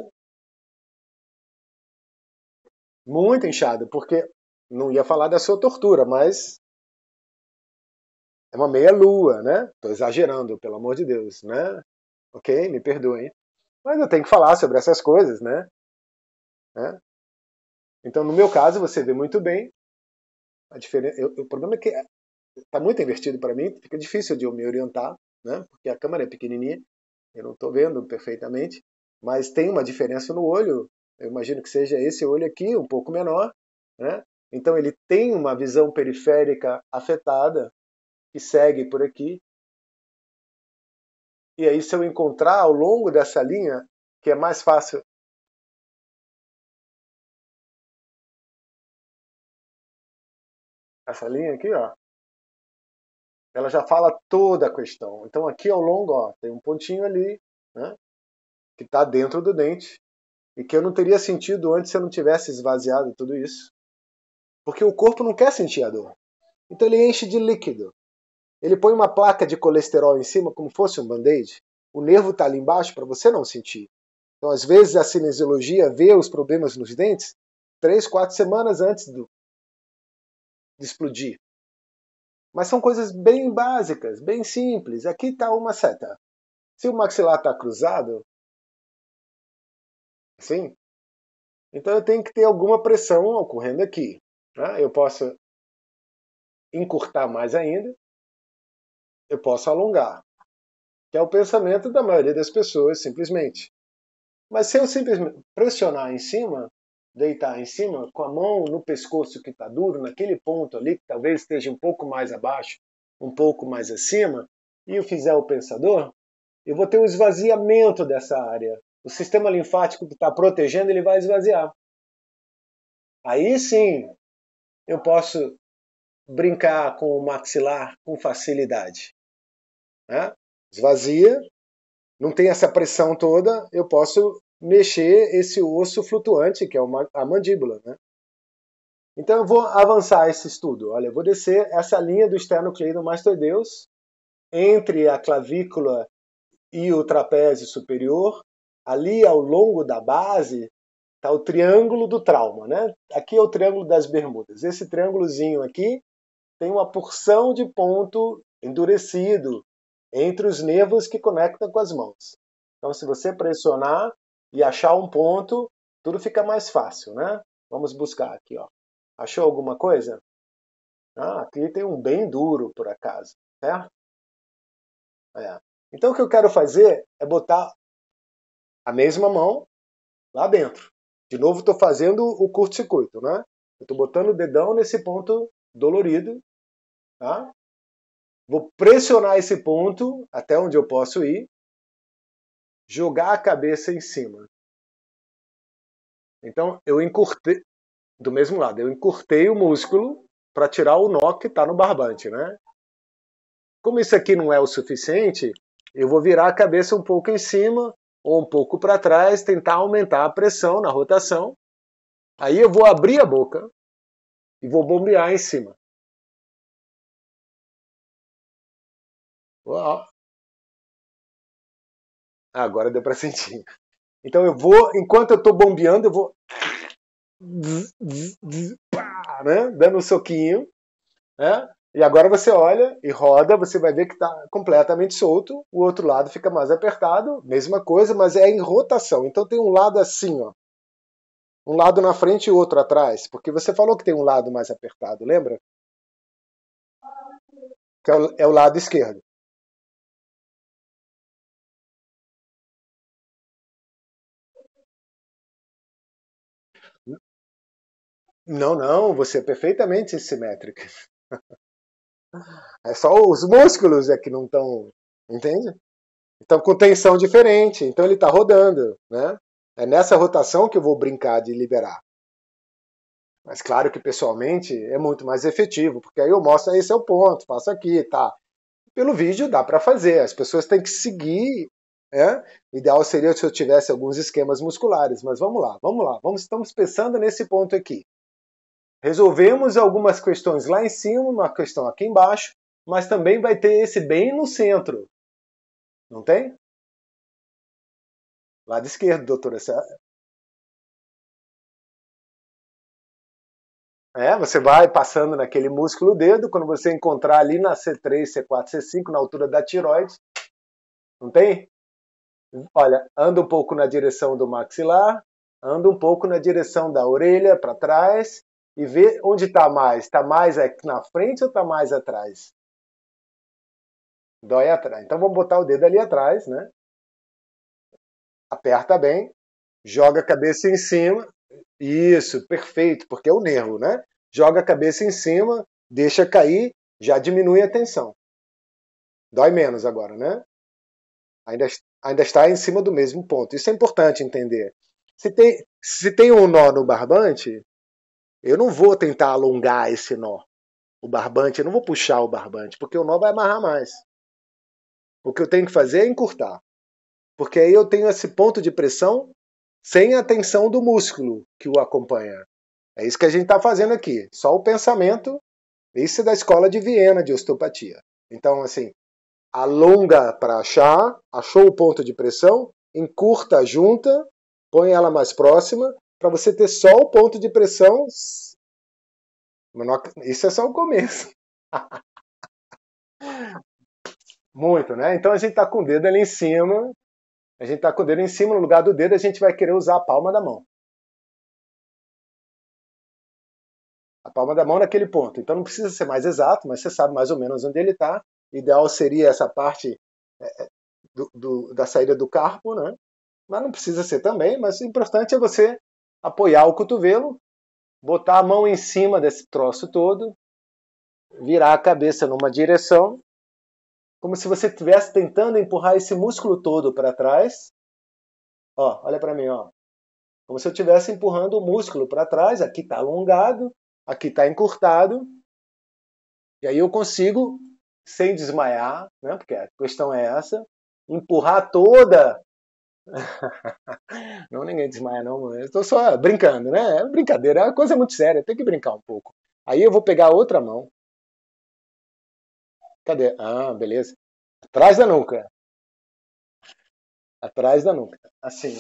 Muito inchado, porque não ia falar da sua tortura, mas é uma meia lua, né? Tô exagerando, pelo amor de Deus, né? Ok? Me perdoem. Mas eu tenho que falar sobre essas coisas, né? né? Então, no meu caso, você vê muito bem a diferença. Eu, o problema é que está é, muito invertido para mim, fica difícil de eu me orientar, né? Porque a câmera é pequenininha, eu não estou vendo perfeitamente, mas tem uma diferença no olho. Eu imagino que seja esse olho aqui, um pouco menor, né? Então ele tem uma visão periférica afetada que segue por aqui e aí, se eu encontrar ao longo dessa linha, que é mais fácil essa linha aqui, ó, ela já fala toda a questão. Então aqui ao longo, ó, tem um pontinho ali, né, que está dentro do dente e que eu não teria sentido antes se eu não tivesse esvaziado tudo isso, porque o corpo não quer sentir a dor. Então ele enche de líquido. Ele põe uma placa de colesterol em cima, como fosse um band-aid. O nervo está ali embaixo para você não sentir. Então, às vezes, a cinesiologia vê os problemas nos dentes três, quatro semanas antes do, de explodir. Mas são coisas bem básicas, bem simples. Aqui está uma seta. Se o maxilar está cruzado, assim, então eu tenho que ter alguma pressão ocorrendo aqui. Né? Eu posso encurtar mais ainda, eu posso alongar, que é o pensamento da maioria das pessoas, simplesmente. Mas se eu simplesmente pressionar em cima, deitar em cima, com a mão no pescoço que está duro, naquele ponto ali, que talvez esteja um pouco mais abaixo, um pouco mais acima, e eu fizer o pensador, eu vou ter um esvaziamento dessa área. O sistema linfático que está protegendo, ele vai esvaziar. Aí sim, eu posso brincar com o maxilar com facilidade né? esvazia, não tem essa pressão toda, eu posso mexer esse osso flutuante, que é uma, a mandíbula. Né? Então eu vou avançar esse estudo. Olha, eu vou descer essa linha do mastoideus entre a clavícula e o trapézio superior. Ali ao longo da base está o triângulo do trauma, né? Aqui é o triângulo das bermudas. Esse triângulozinho aqui tem uma porção de ponto endurecido entre os nervos que conectam com as mãos. Então, se você pressionar e achar um ponto, tudo fica mais fácil, né? Vamos buscar aqui, ó. Achou alguma coisa? Ah, aqui tem um bem duro, por acaso, certo? É? é. Então, o que eu quero fazer é botar a mesma mão lá dentro. De novo, estou fazendo o curto-circuito, né? Estou botando o dedão nesse ponto dolorido, tá? Vou pressionar esse ponto até onde eu posso ir, jogar a cabeça em cima. Então eu encurtei do mesmo lado, eu encurtei o músculo para tirar o nó que está no barbante, né? Como isso aqui não é o suficiente, eu vou virar a cabeça um pouco em cima ou um pouco para trás, tentar aumentar a pressão na rotação. Aí eu vou abrir a boca e vou bombear em cima. Ah, agora deu para sentir. Então eu vou, enquanto eu estou bombeando, eu vou. Pá, né? Dando um soquinho. Né? E agora você olha e roda, você vai ver que está completamente solto, o outro lado fica mais apertado, mesma coisa, mas é em rotação. Então tem um lado assim, ó. Um lado na frente e outro atrás, porque você falou que tem um lado mais apertado, lembra? Que é o, é o lado esquerdo. Não, não, você é perfeitamente simétrica. É só os músculos é que não estão, entende? Então com tensão diferente, então ele está rodando, né? É nessa rotação que eu vou brincar de liberar. Mas claro que pessoalmente é muito mais efetivo, porque aí eu mostro ah, esse é o ponto, faço aqui, tá? Pelo vídeo dá para fazer, as pessoas têm que seguir. é? O ideal seria se eu tivesse alguns esquemas musculares, mas vamos lá, vamos lá, vamos, estamos pensando nesse ponto aqui. Resolvemos algumas questões lá em cima, uma questão aqui embaixo, mas também vai ter esse bem no centro. Não tem? Lado esquerdo, doutora. É, você vai passando naquele músculo dedo, quando você encontrar ali na C3, C4, C5, na altura da tiroides, não tem? Olha, anda um pouco na direção do maxilar, anda um pouco na direção da orelha para trás, e ver onde está mais. Está mais aqui é na frente ou está mais atrás? Dói atrás. Então vamos botar o dedo ali atrás, né? Aperta bem, joga a cabeça em cima. Isso, perfeito, porque é o nervo, né? Joga a cabeça em cima, deixa cair, já diminui a tensão. Dói menos agora, né? Ainda, ainda está em cima do mesmo ponto. Isso é importante entender. Se tem, se tem um nó no barbante, eu não vou tentar alongar esse nó, o barbante, eu não vou puxar o barbante, porque o nó vai amarrar mais. O que eu tenho que fazer é encurtar. Porque aí eu tenho esse ponto de pressão sem a tensão do músculo que o acompanha. É isso que a gente está fazendo aqui. Só o pensamento, isso é da escola de Viena de osteopatia. Então, assim, alonga para achar, achou o ponto de pressão, encurta a junta, põe ela mais próxima para você ter só o ponto de pressão. Isso é só o começo. Muito, né? Então a gente está com o dedo ali em cima. A gente está com o dedo em cima, no lugar do dedo a gente vai querer usar a palma da mão. A palma da mão naquele ponto. Então não precisa ser mais exato, mas você sabe mais ou menos onde ele está. Ideal seria essa parte é, é, do, do, da saída do carpo, né? Mas não precisa ser também. Mas o importante é você apoiar o cotovelo, botar a mão em cima desse troço todo, virar a cabeça numa direção, como se você estivesse tentando empurrar esse músculo todo para trás. Ó, olha para mim, ó. Como se eu estivesse empurrando o músculo para trás, aqui está alongado, aqui está encurtado, e aí eu consigo, sem desmaiar, né, porque a questão é essa, empurrar toda não, ninguém desmaia, não, mano. Estou só brincando, né? É brincadeira, a coisa é muito séria, tem que brincar um pouco. Aí eu vou pegar a outra mão. Cadê? Ah, beleza. Atrás da nuca. Atrás da nuca. Assim,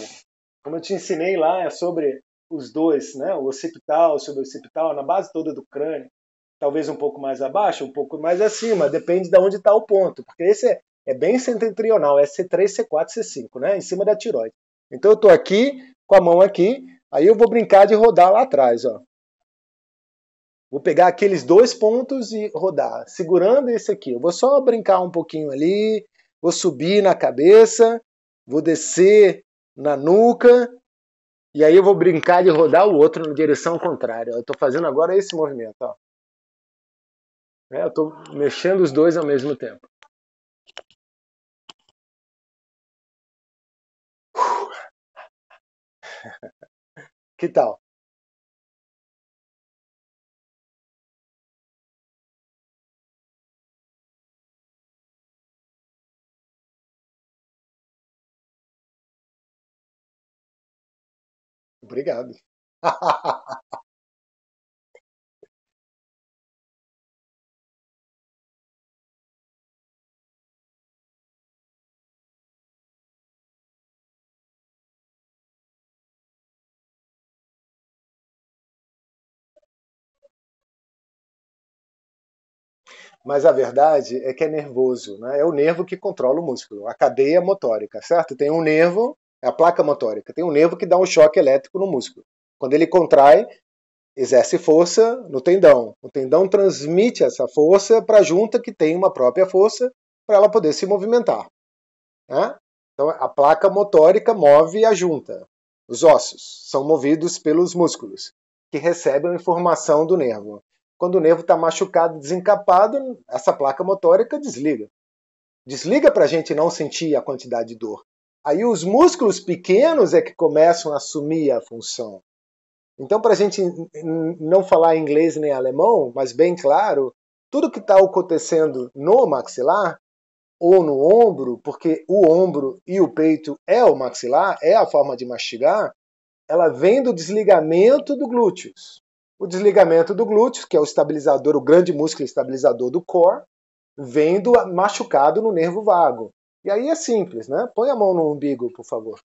como eu te ensinei lá, é sobre os dois, né? O occipital, o suboccipital, na base toda do crânio. Talvez um pouco mais abaixo, um pouco mais acima, depende de onde está o ponto. Porque esse é, é bem setentrional, é C3, C4, C5, né? Em cima da tiroide. Então eu estou aqui, com a mão aqui, aí eu vou brincar de rodar lá atrás, ó. Vou pegar aqueles dois pontos e rodar, segurando esse aqui. Eu vou só brincar um pouquinho ali, vou subir na cabeça, vou descer na nuca, e aí eu vou brincar de rodar o outro na direção contrária. Eu estou fazendo agora esse movimento, ó. É, eu estou mexendo os dois ao mesmo tempo. que tal? Obrigado. mas a verdade é que é nervoso, né? É o nervo que controla o músculo, a cadeia motórica, certo? Tem um nervo, é a placa motórica, tem um nervo que dá um choque elétrico no músculo. Quando ele contrai, exerce força no tendão. O tendão transmite essa força para a junta que tem uma própria força para ela poder se movimentar. Né? Então a placa motórica move a junta. Os ossos são movidos pelos músculos que recebem a informação do nervo. Quando o nervo está machucado, desencapado, essa placa motórica desliga. Desliga para a gente não sentir a quantidade de dor. Aí os músculos pequenos é que começam a assumir a função. Então, para a gente não falar inglês nem alemão, mas bem claro, tudo que está acontecendo no maxilar ou no ombro, porque o ombro e o peito é o maxilar, é a forma de mastigar, ela vem do desligamento do glúteos. O desligamento do glúteo, que é o estabilizador, o grande músculo estabilizador do core, vem machucado no nervo vago. E aí é simples, né? Põe a mão no umbigo, por favor.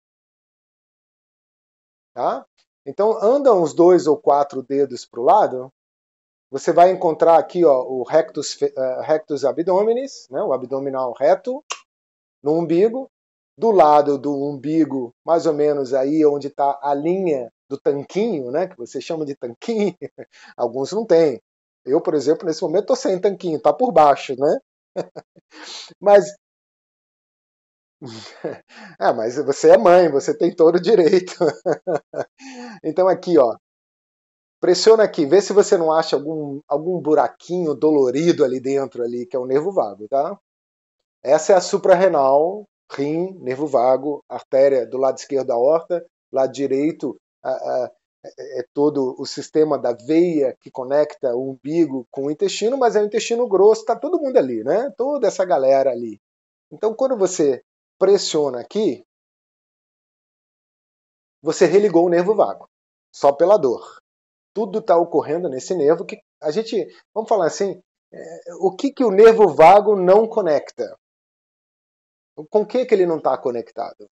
Tá? Então andam os dois ou quatro dedos para o lado, você vai encontrar aqui ó, o rectus, uh, rectus abdominis, né, o abdominal reto, no umbigo. Do lado do umbigo, mais ou menos aí onde está a linha do tanquinho, né? Que você chama de tanquinho. Alguns não têm. Eu, por exemplo, nesse momento estou sem tanquinho, está por baixo, né? Mas ah, mas você é mãe, você tem todo o direito. então aqui, ó. Pressiona aqui, vê se você não acha algum, algum buraquinho dolorido ali dentro ali, que é o nervo vago, tá? Essa é a suprarrenal, rim, nervo vago, artéria do lado esquerdo da horta, lado direito a, a, é, é todo o sistema da veia que conecta o umbigo com o intestino, mas é o intestino grosso, está todo mundo ali, né? Toda essa galera ali. Então, quando você pressiona aqui, você religou o nervo vago, só pela dor. Tudo está ocorrendo nesse nervo que a gente, vamos falar assim, é, o que, que o nervo vago não conecta? Com o que, que ele não está conectado?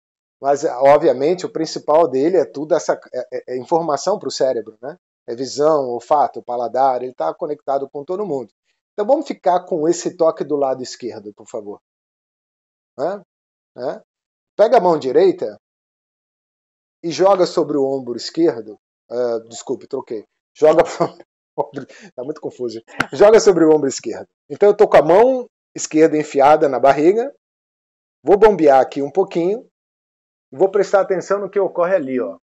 Mas, é, obviamente, o principal dele é tudo essa é, é, é informação para o cérebro, né? É visão, olfato, paladar, ele está conectado com todo mundo. Então vamos ficar com esse toque do lado esquerdo, por favor. Né? Né? Pega a mão direita e joga sobre o ombro esquerdo. Uh, desculpe, troquei. Joga Tá muito confuso. Joga sobre o ombro esquerdo. Então eu tô com a mão esquerda enfiada na barriga. Vou bombear aqui um pouquinho e vou prestar atenção no que ocorre ali, ó,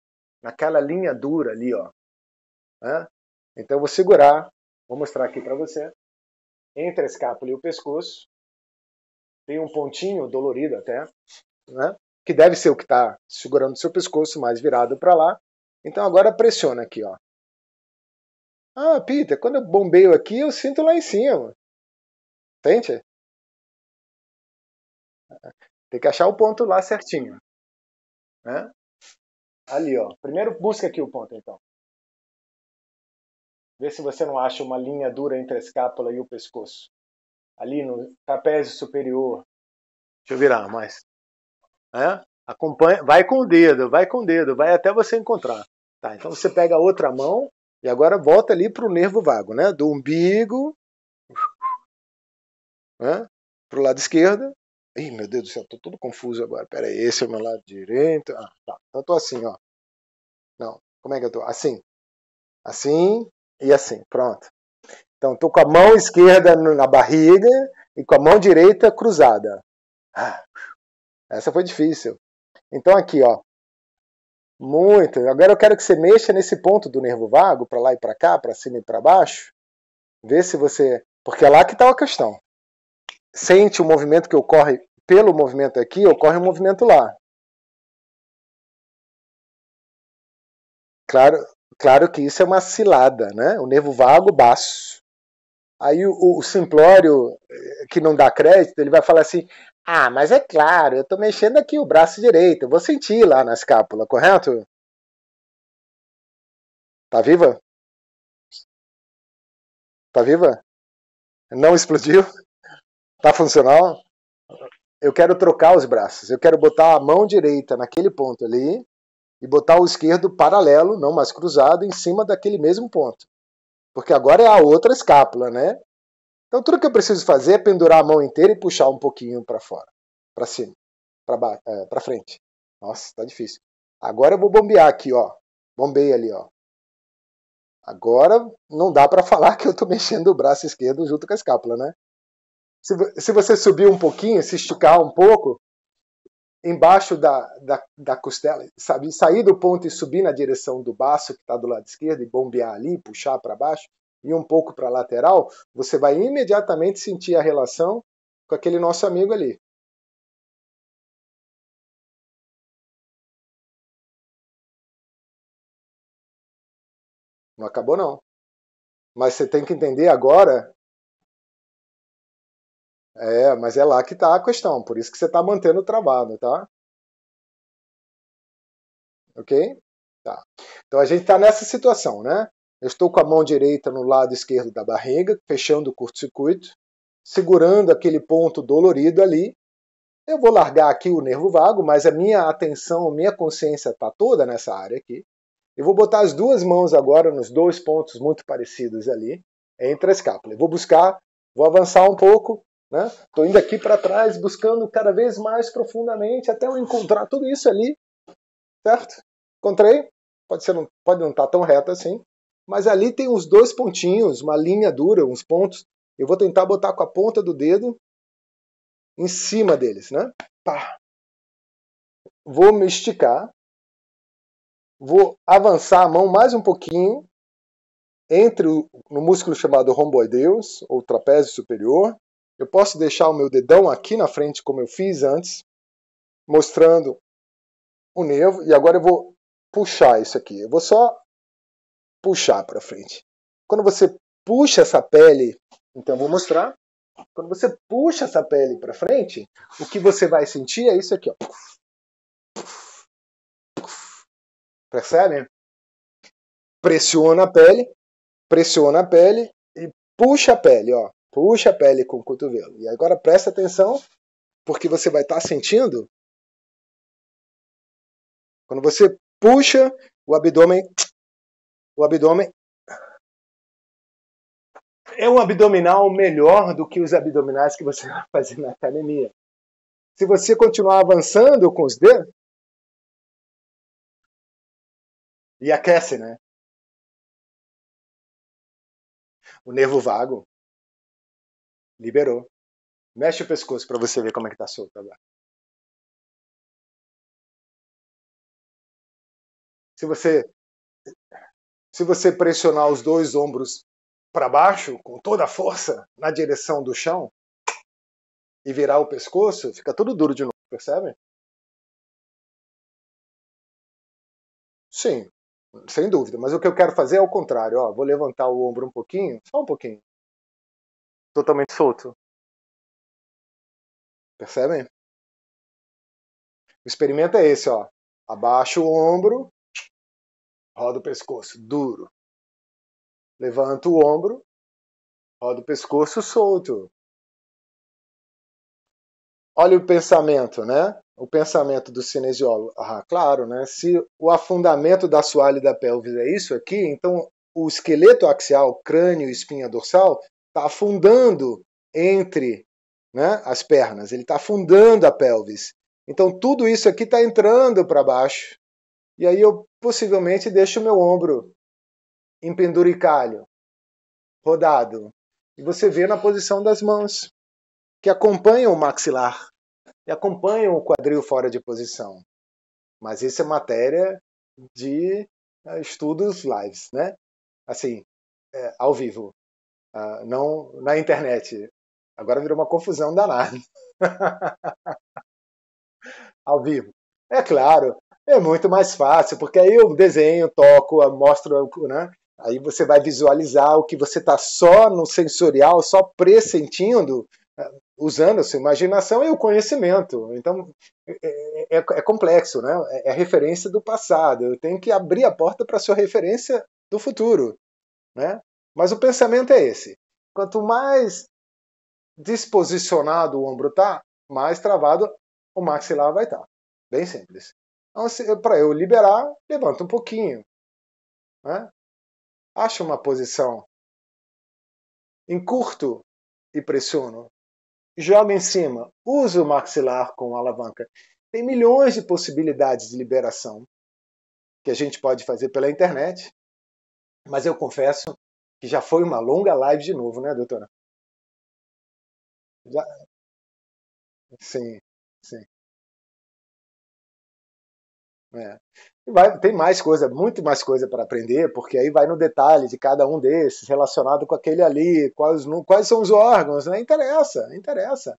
naquela linha dura ali, ó. Né? Então eu vou segurar, vou mostrar aqui para você, entre a escápula e o pescoço, tem um pontinho dolorido até, né? que deve ser o que está segurando o seu pescoço, mais virado para lá. Então agora pressiona aqui, ó. Ah, Peter, quando eu bombeio aqui, eu sinto lá em cima. Entende? Tem que achar o ponto lá certinho. Né? Ali, ó. Primeiro busca aqui o ponto, então. Vê se você não acha uma linha dura entre a escápula e o pescoço. Ali no trapézio superior. Deixa eu virar mais. É? Acompanha, vai com o dedo, vai com o dedo, vai até você encontrar. Tá, então você pega a outra mão e agora volta ali para o nervo vago, né? Do umbigo né? para o lado esquerdo Ih, meu Deus do céu, tô todo confuso agora. Pera aí, esse é o meu lado direito. Ah, tá. Então tô assim, ó. Não, como é que eu tô? Assim. Assim e assim. Pronto. Então tô com a mão esquerda na barriga e com a mão direita cruzada. Ah, essa foi difícil. Então aqui, ó. Muito. Agora eu quero que você mexa nesse ponto do nervo vago, para lá e para cá, para cima e para baixo. Vê se você, porque é lá que está a questão sente o movimento que ocorre pelo movimento aqui, ocorre o um movimento lá. Claro, claro que isso é uma cilada, né? O nervo vago, baço. Aí o, o simplório, eh, que não dá crédito, ele vai falar assim: ah, mas é claro, eu estou mexendo aqui o braço direito, eu vou sentir lá na escápula, correto? Tá viva? Tá viva? Não explodiu? Tá funcional? Eu quero trocar os braços. Eu quero botar a mão direita naquele ponto ali e botar o esquerdo paralelo, não mais cruzado, em cima daquele mesmo ponto. Porque agora é a outra escápula, né? Então tudo que eu preciso fazer é pendurar a mão inteira e puxar um pouquinho para fora, para cima, para é, pra frente. Nossa, tá difícil. Agora eu vou bombear aqui, ó. Bombei ali, ó. Agora não dá para falar que eu estou mexendo o braço esquerdo junto com a escápula, né? Se, se você subir um pouquinho, se esticar um pouco, embaixo da, da, da, costela, sabe? Sair do ponto e subir na direção do baço que está do lado esquerdo e bombear ali, puxar para baixo e um pouco para a lateral, você vai imediatamente sentir a relação com aquele nosso amigo ali. Não acabou não. Mas você tem que entender agora é, mas é lá que está a questão, por isso que você está mantendo o trabalho, tá? Ok? Tá. Então a gente está nessa situação, né? Eu estou com a mão direita no lado esquerdo da barriga, fechando o curto-circuito, segurando aquele ponto dolorido ali. Eu vou largar aqui o nervo vago, mas a minha atenção, a minha consciência está toda nessa área aqui. Eu vou botar as duas mãos agora nos dois pontos muito parecidos ali, entre a escápula. Eu vou buscar, vou avançar um pouco, Estou né? indo aqui para trás, buscando cada vez mais profundamente, até eu encontrar tudo isso ali, certo? Encontrei. Pode, ser, não, pode não estar tá tão reto assim, mas ali tem uns dois pontinhos, uma linha dura, uns pontos. Eu vou tentar botar com a ponta do dedo em cima deles, né? Pá. Vou me esticar, vou avançar a mão mais um pouquinho entre o, no músculo chamado romboideus, ou trapézio superior, eu posso deixar o meu dedão aqui na frente, como eu fiz antes, mostrando o nervo, e agora eu vou puxar isso aqui. Eu vou só puxar para frente. Quando você puxa essa pele, então vou mostrar. Quando você puxa essa pele para frente, o que você vai sentir é isso aqui, ó. Percebem? Pressiona a pele, pressiona a pele e puxa a pele, ó. Puxa a pele com o cotovelo. E agora presta atenção, porque você vai estar tá sentindo. Quando você puxa o abdômen, o abdômen é um abdominal melhor do que os abdominais que você vai fazer na academia. Se você continuar avançando com os dedos, e aquece, né? O nervo vago. Liberou. Mexe o pescoço para você ver como é que tá solto agora. Se você se você pressionar os dois ombros para baixo com toda a força na direção do chão e virar o pescoço, fica tudo duro de novo, percebe? Sim, sem dúvida. Mas o que eu quero fazer é o contrário. Ó, vou levantar o ombro um pouquinho, só um pouquinho totalmente solto. Percebem? O experimento é esse, ó. Abaixa o ombro, roda o pescoço, duro. Levanta o ombro, roda o pescoço solto. Olha o pensamento, né? O pensamento do cinesiólogo. Ah, claro, né? Se o afundamento da soalha e da pelvis é isso aqui, então o esqueleto axial, crânio e espinha dorsal está afundando entre né, as pernas, ele está afundando a pelvis. Então tudo isso aqui está entrando para baixo. E aí eu possivelmente deixo o meu ombro em penduricalho, rodado. E você vê na posição das mãos, que acompanham o maxilar e acompanham o quadril fora de posição. Mas isso é matéria de eh, estudos lives, né? Assim, é, ao vivo. Ah, não na internet. Agora virou uma confusão danada. Ao vivo. É claro, é muito mais fácil, porque aí eu desenho, toco, mostro, né? Aí você vai visualizar o que você está só no sensorial, só pressentindo, ah, usando a sua imaginação e o conhecimento. Então é, é, é complexo, né? É, é referência do passado. Eu tenho que abrir a porta para a sua referência do futuro, né? Mas o pensamento é esse. Quanto mais disposicionado o ombro está, mais travado o maxilar vai estar. Tá. Bem simples. Então, para eu liberar, levanta um pouquinho. Né? Acho uma posição. Encurto e pressiono. Joga em cima. Uso o maxilar com a alavanca. Tem milhões de possibilidades de liberação que a gente pode fazer pela internet. Mas eu confesso que já foi uma longa live de novo, né, doutora? Já... Sim, sim. É. Vai, tem mais coisa, muito mais coisa para aprender, porque aí vai no detalhe de cada um desses, relacionado com aquele ali, quais, quais são os órgãos, né? Interessa, interessa.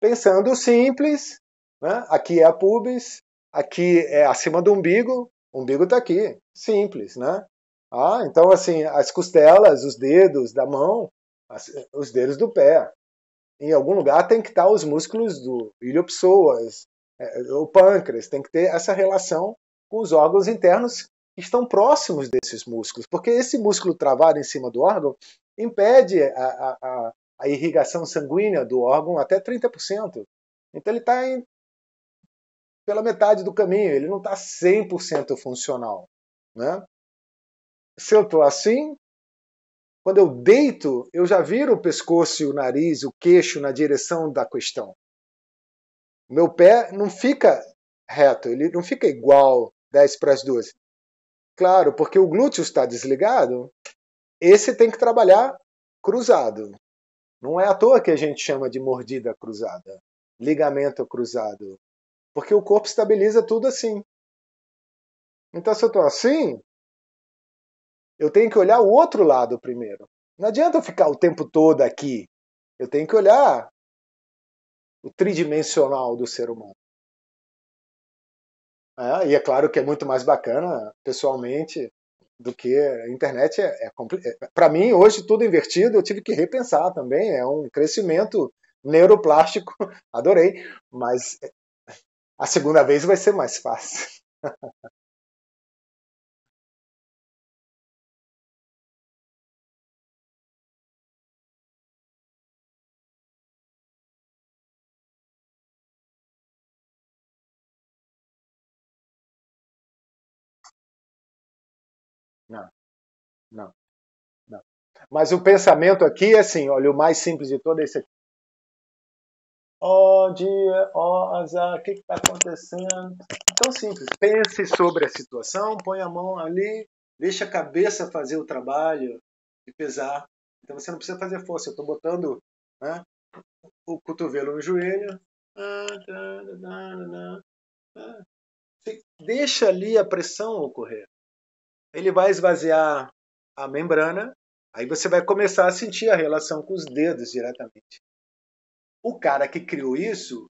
Pensando simples, né? aqui é a pubis, aqui é acima do umbigo, o umbigo está aqui, simples, né? Ah, então, assim, as costelas, os dedos da mão, os dedos do pé. Em algum lugar tem que estar tá os músculos do ilhopsoas, é, o pâncreas, tem que ter essa relação com os órgãos internos que estão próximos desses músculos, porque esse músculo travado em cima do órgão impede a, a, a, a irrigação sanguínea do órgão até 30%. Então ele está pela metade do caminho, ele não está 100% funcional. Né? se eu estou assim, quando eu deito, eu já viro o pescoço e o nariz, o queixo na direção da questão. Meu pé não fica reto, ele não fica igual 10 para as 12. Claro, porque o glúteo está desligado, esse tem que trabalhar cruzado. Não é à toa que a gente chama de mordida cruzada, ligamento cruzado, porque o corpo estabiliza tudo assim. Então, se eu estou assim, eu tenho que olhar o outro lado primeiro. Não adianta eu ficar o tempo todo aqui. Eu tenho que olhar o tridimensional do ser humano. É, e é claro que é muito mais bacana, pessoalmente, do que a internet. É, é Para é, mim, hoje, tudo invertido, eu tive que repensar também. É um crescimento neuroplástico, adorei, mas é, a segunda vez vai ser mais fácil. Não, não, não. Mas o pensamento aqui é assim, olha, o mais simples de todo é esse aqui. Oh, dia, oh, azar, o que está acontecendo? Então, simples. Pense sobre a situação, põe a mão ali, deixa a cabeça fazer o trabalho de pesar. Então, você não precisa fazer força. Eu estou botando né, o cotovelo no joelho. Ah, tá, tá, tá, ah, deixa ali a pressão ocorrer ele vai esvaziar a membrana, aí você vai começar a sentir a relação com os dedos diretamente. O cara que criou isso,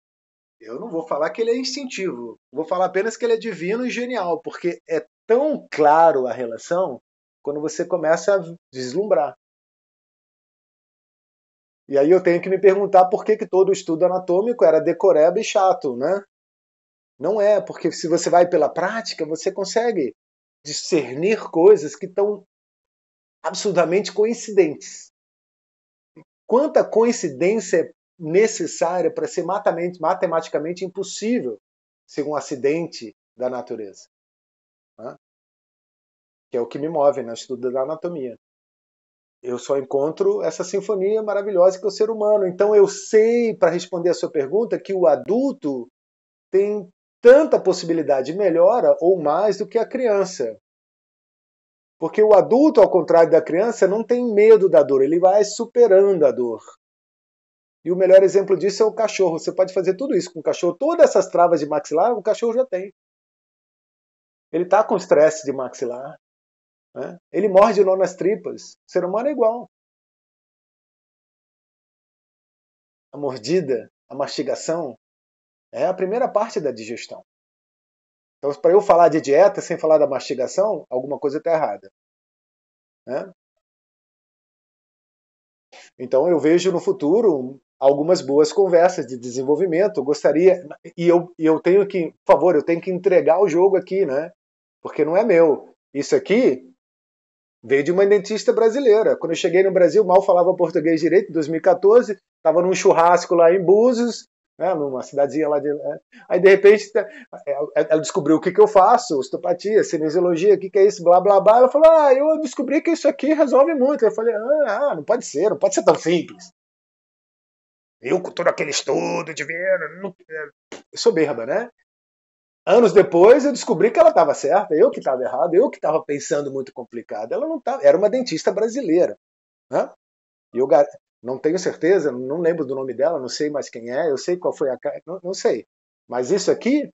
eu não vou falar que ele é instintivo, vou falar apenas que ele é divino e genial, porque é tão claro a relação quando você começa a vislumbrar. E aí eu tenho que me perguntar por que, que todo estudo anatômico era decoreba e chato, né? Não é, porque se você vai pela prática, você consegue discernir coisas que estão absurdamente coincidentes. Quanta coincidência é necessária para ser matematicamente impossível ser um acidente da natureza? Né? Que é o que me move no né? estudo da anatomia. Eu só encontro essa sinfonia maravilhosa que é o ser humano. Então eu sei, para responder a sua pergunta, que o adulto tem tanta possibilidade de melhora ou mais do que a criança. Porque o adulto, ao contrário da criança, não tem medo da dor, ele vai superando a dor. E o melhor exemplo disso é o cachorro. Você pode fazer tudo isso com o cachorro, todas essas travas de maxilar, o cachorro já tem. Ele está com estresse de maxilar. Né? Ele morde nó nas tripas. O ser humano é igual. A mordida, a mastigação, é a primeira parte da digestão. Então, para eu falar de dieta sem falar da mastigação, alguma coisa está errada. Né? Então, eu vejo no futuro algumas boas conversas de desenvolvimento. Eu gostaria e eu, e eu tenho que, por favor, eu tenho que entregar o jogo aqui, né? Porque não é meu. Isso aqui veio de uma dentista brasileira. Quando eu cheguei no Brasil, mal falava português direito. Em 2014, estava num churrasco lá em Búzios né, numa cidadezinha lá de. Né? Aí de repente tá, é, é, ela descobriu o que, que eu faço, osteopatia, cinesiologia, o que, que é isso, blá blá blá. Ela falou: Ah, eu descobri que isso aqui resolve muito. Eu falei: Ah, ah não pode ser, não pode ser tão simples. Eu com todo aquele estudo de ver. Não... É, soberba, né? Anos depois eu descobri que ela estava certa, eu que estava errado, eu que estava pensando muito complicado. Ela não tava era uma dentista brasileira. Né? E eu, não tenho certeza, não lembro do nome dela, não sei mais quem é, eu sei qual foi a cara, não, não sei. Mas isso aqui,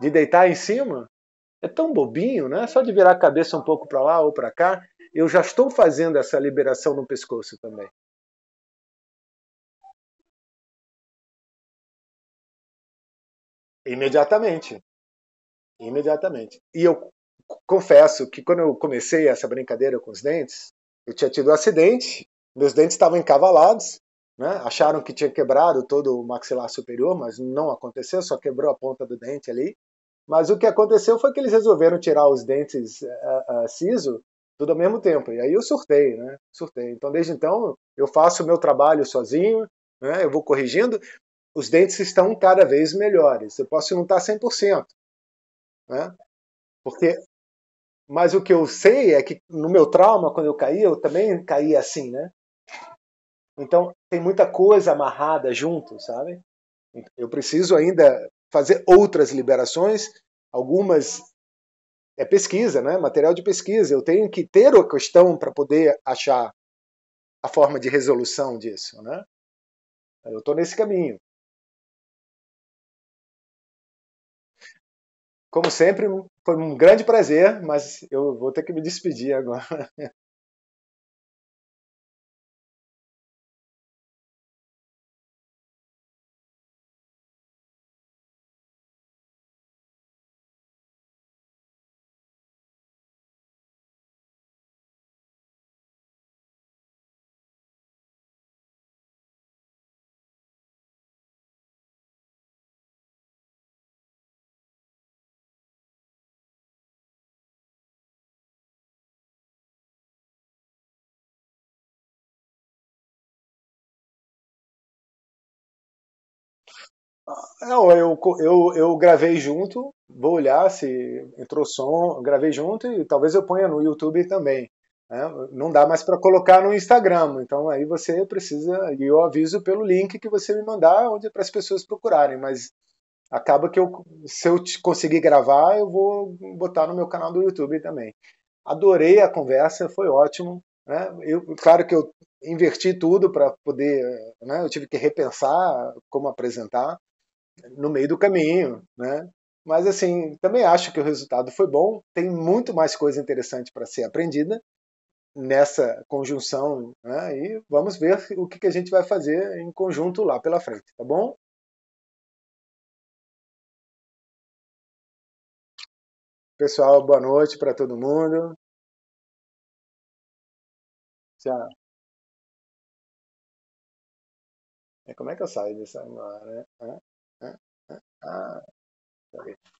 de deitar em cima, é tão bobinho, né? Só de virar a cabeça um pouco para lá ou para cá, eu já estou fazendo essa liberação no pescoço também. Imediatamente. Imediatamente. E eu confesso que quando eu comecei essa brincadeira com os dentes, eu tinha tido um acidente meus dentes estavam encavalados, né? acharam que tinha quebrado todo o maxilar superior, mas não aconteceu, só quebrou a ponta do dente ali. Mas o que aconteceu foi que eles resolveram tirar os dentes uh, uh, siso tudo ao mesmo tempo. E aí eu surtei, né? Surtei. Então, desde então, eu faço o meu trabalho sozinho, né? eu vou corrigindo. Os dentes estão cada vez melhores. Eu posso não estar 100%. Né? Porque mas o que eu sei é que no meu trauma, quando eu caí, eu também caí assim, né? Então, tem muita coisa amarrada junto, sabe? Então, eu preciso ainda fazer outras liberações, algumas é pesquisa, né? Material de pesquisa. Eu tenho que ter a questão para poder achar a forma de resolução disso, né? Eu estou nesse caminho. Como sempre, foi um grande prazer, mas eu vou ter que me despedir agora. Não, eu, eu, eu gravei junto, vou olhar se entrou som, gravei junto e talvez eu ponha no YouTube também. Né? Não dá mais para colocar no Instagram, então aí você precisa, e eu aviso pelo link que você me mandar onde é para as pessoas procurarem, mas acaba que eu, se eu conseguir gravar, eu vou botar no meu canal do YouTube também. Adorei a conversa, foi ótimo. Né? Eu, claro que eu inverti tudo para poder, né? eu tive que repensar como apresentar, no meio do caminho, né? Mas assim, também acho que o resultado foi bom. Tem muito mais coisa interessante para ser aprendida nessa conjunção, né? E vamos ver o que, que a gente vai fazer em conjunto lá pela frente, tá bom? Pessoal, boa noite para todo mundo. Tchau. É, como é que eu saio dessa agora? Né? sorry uh,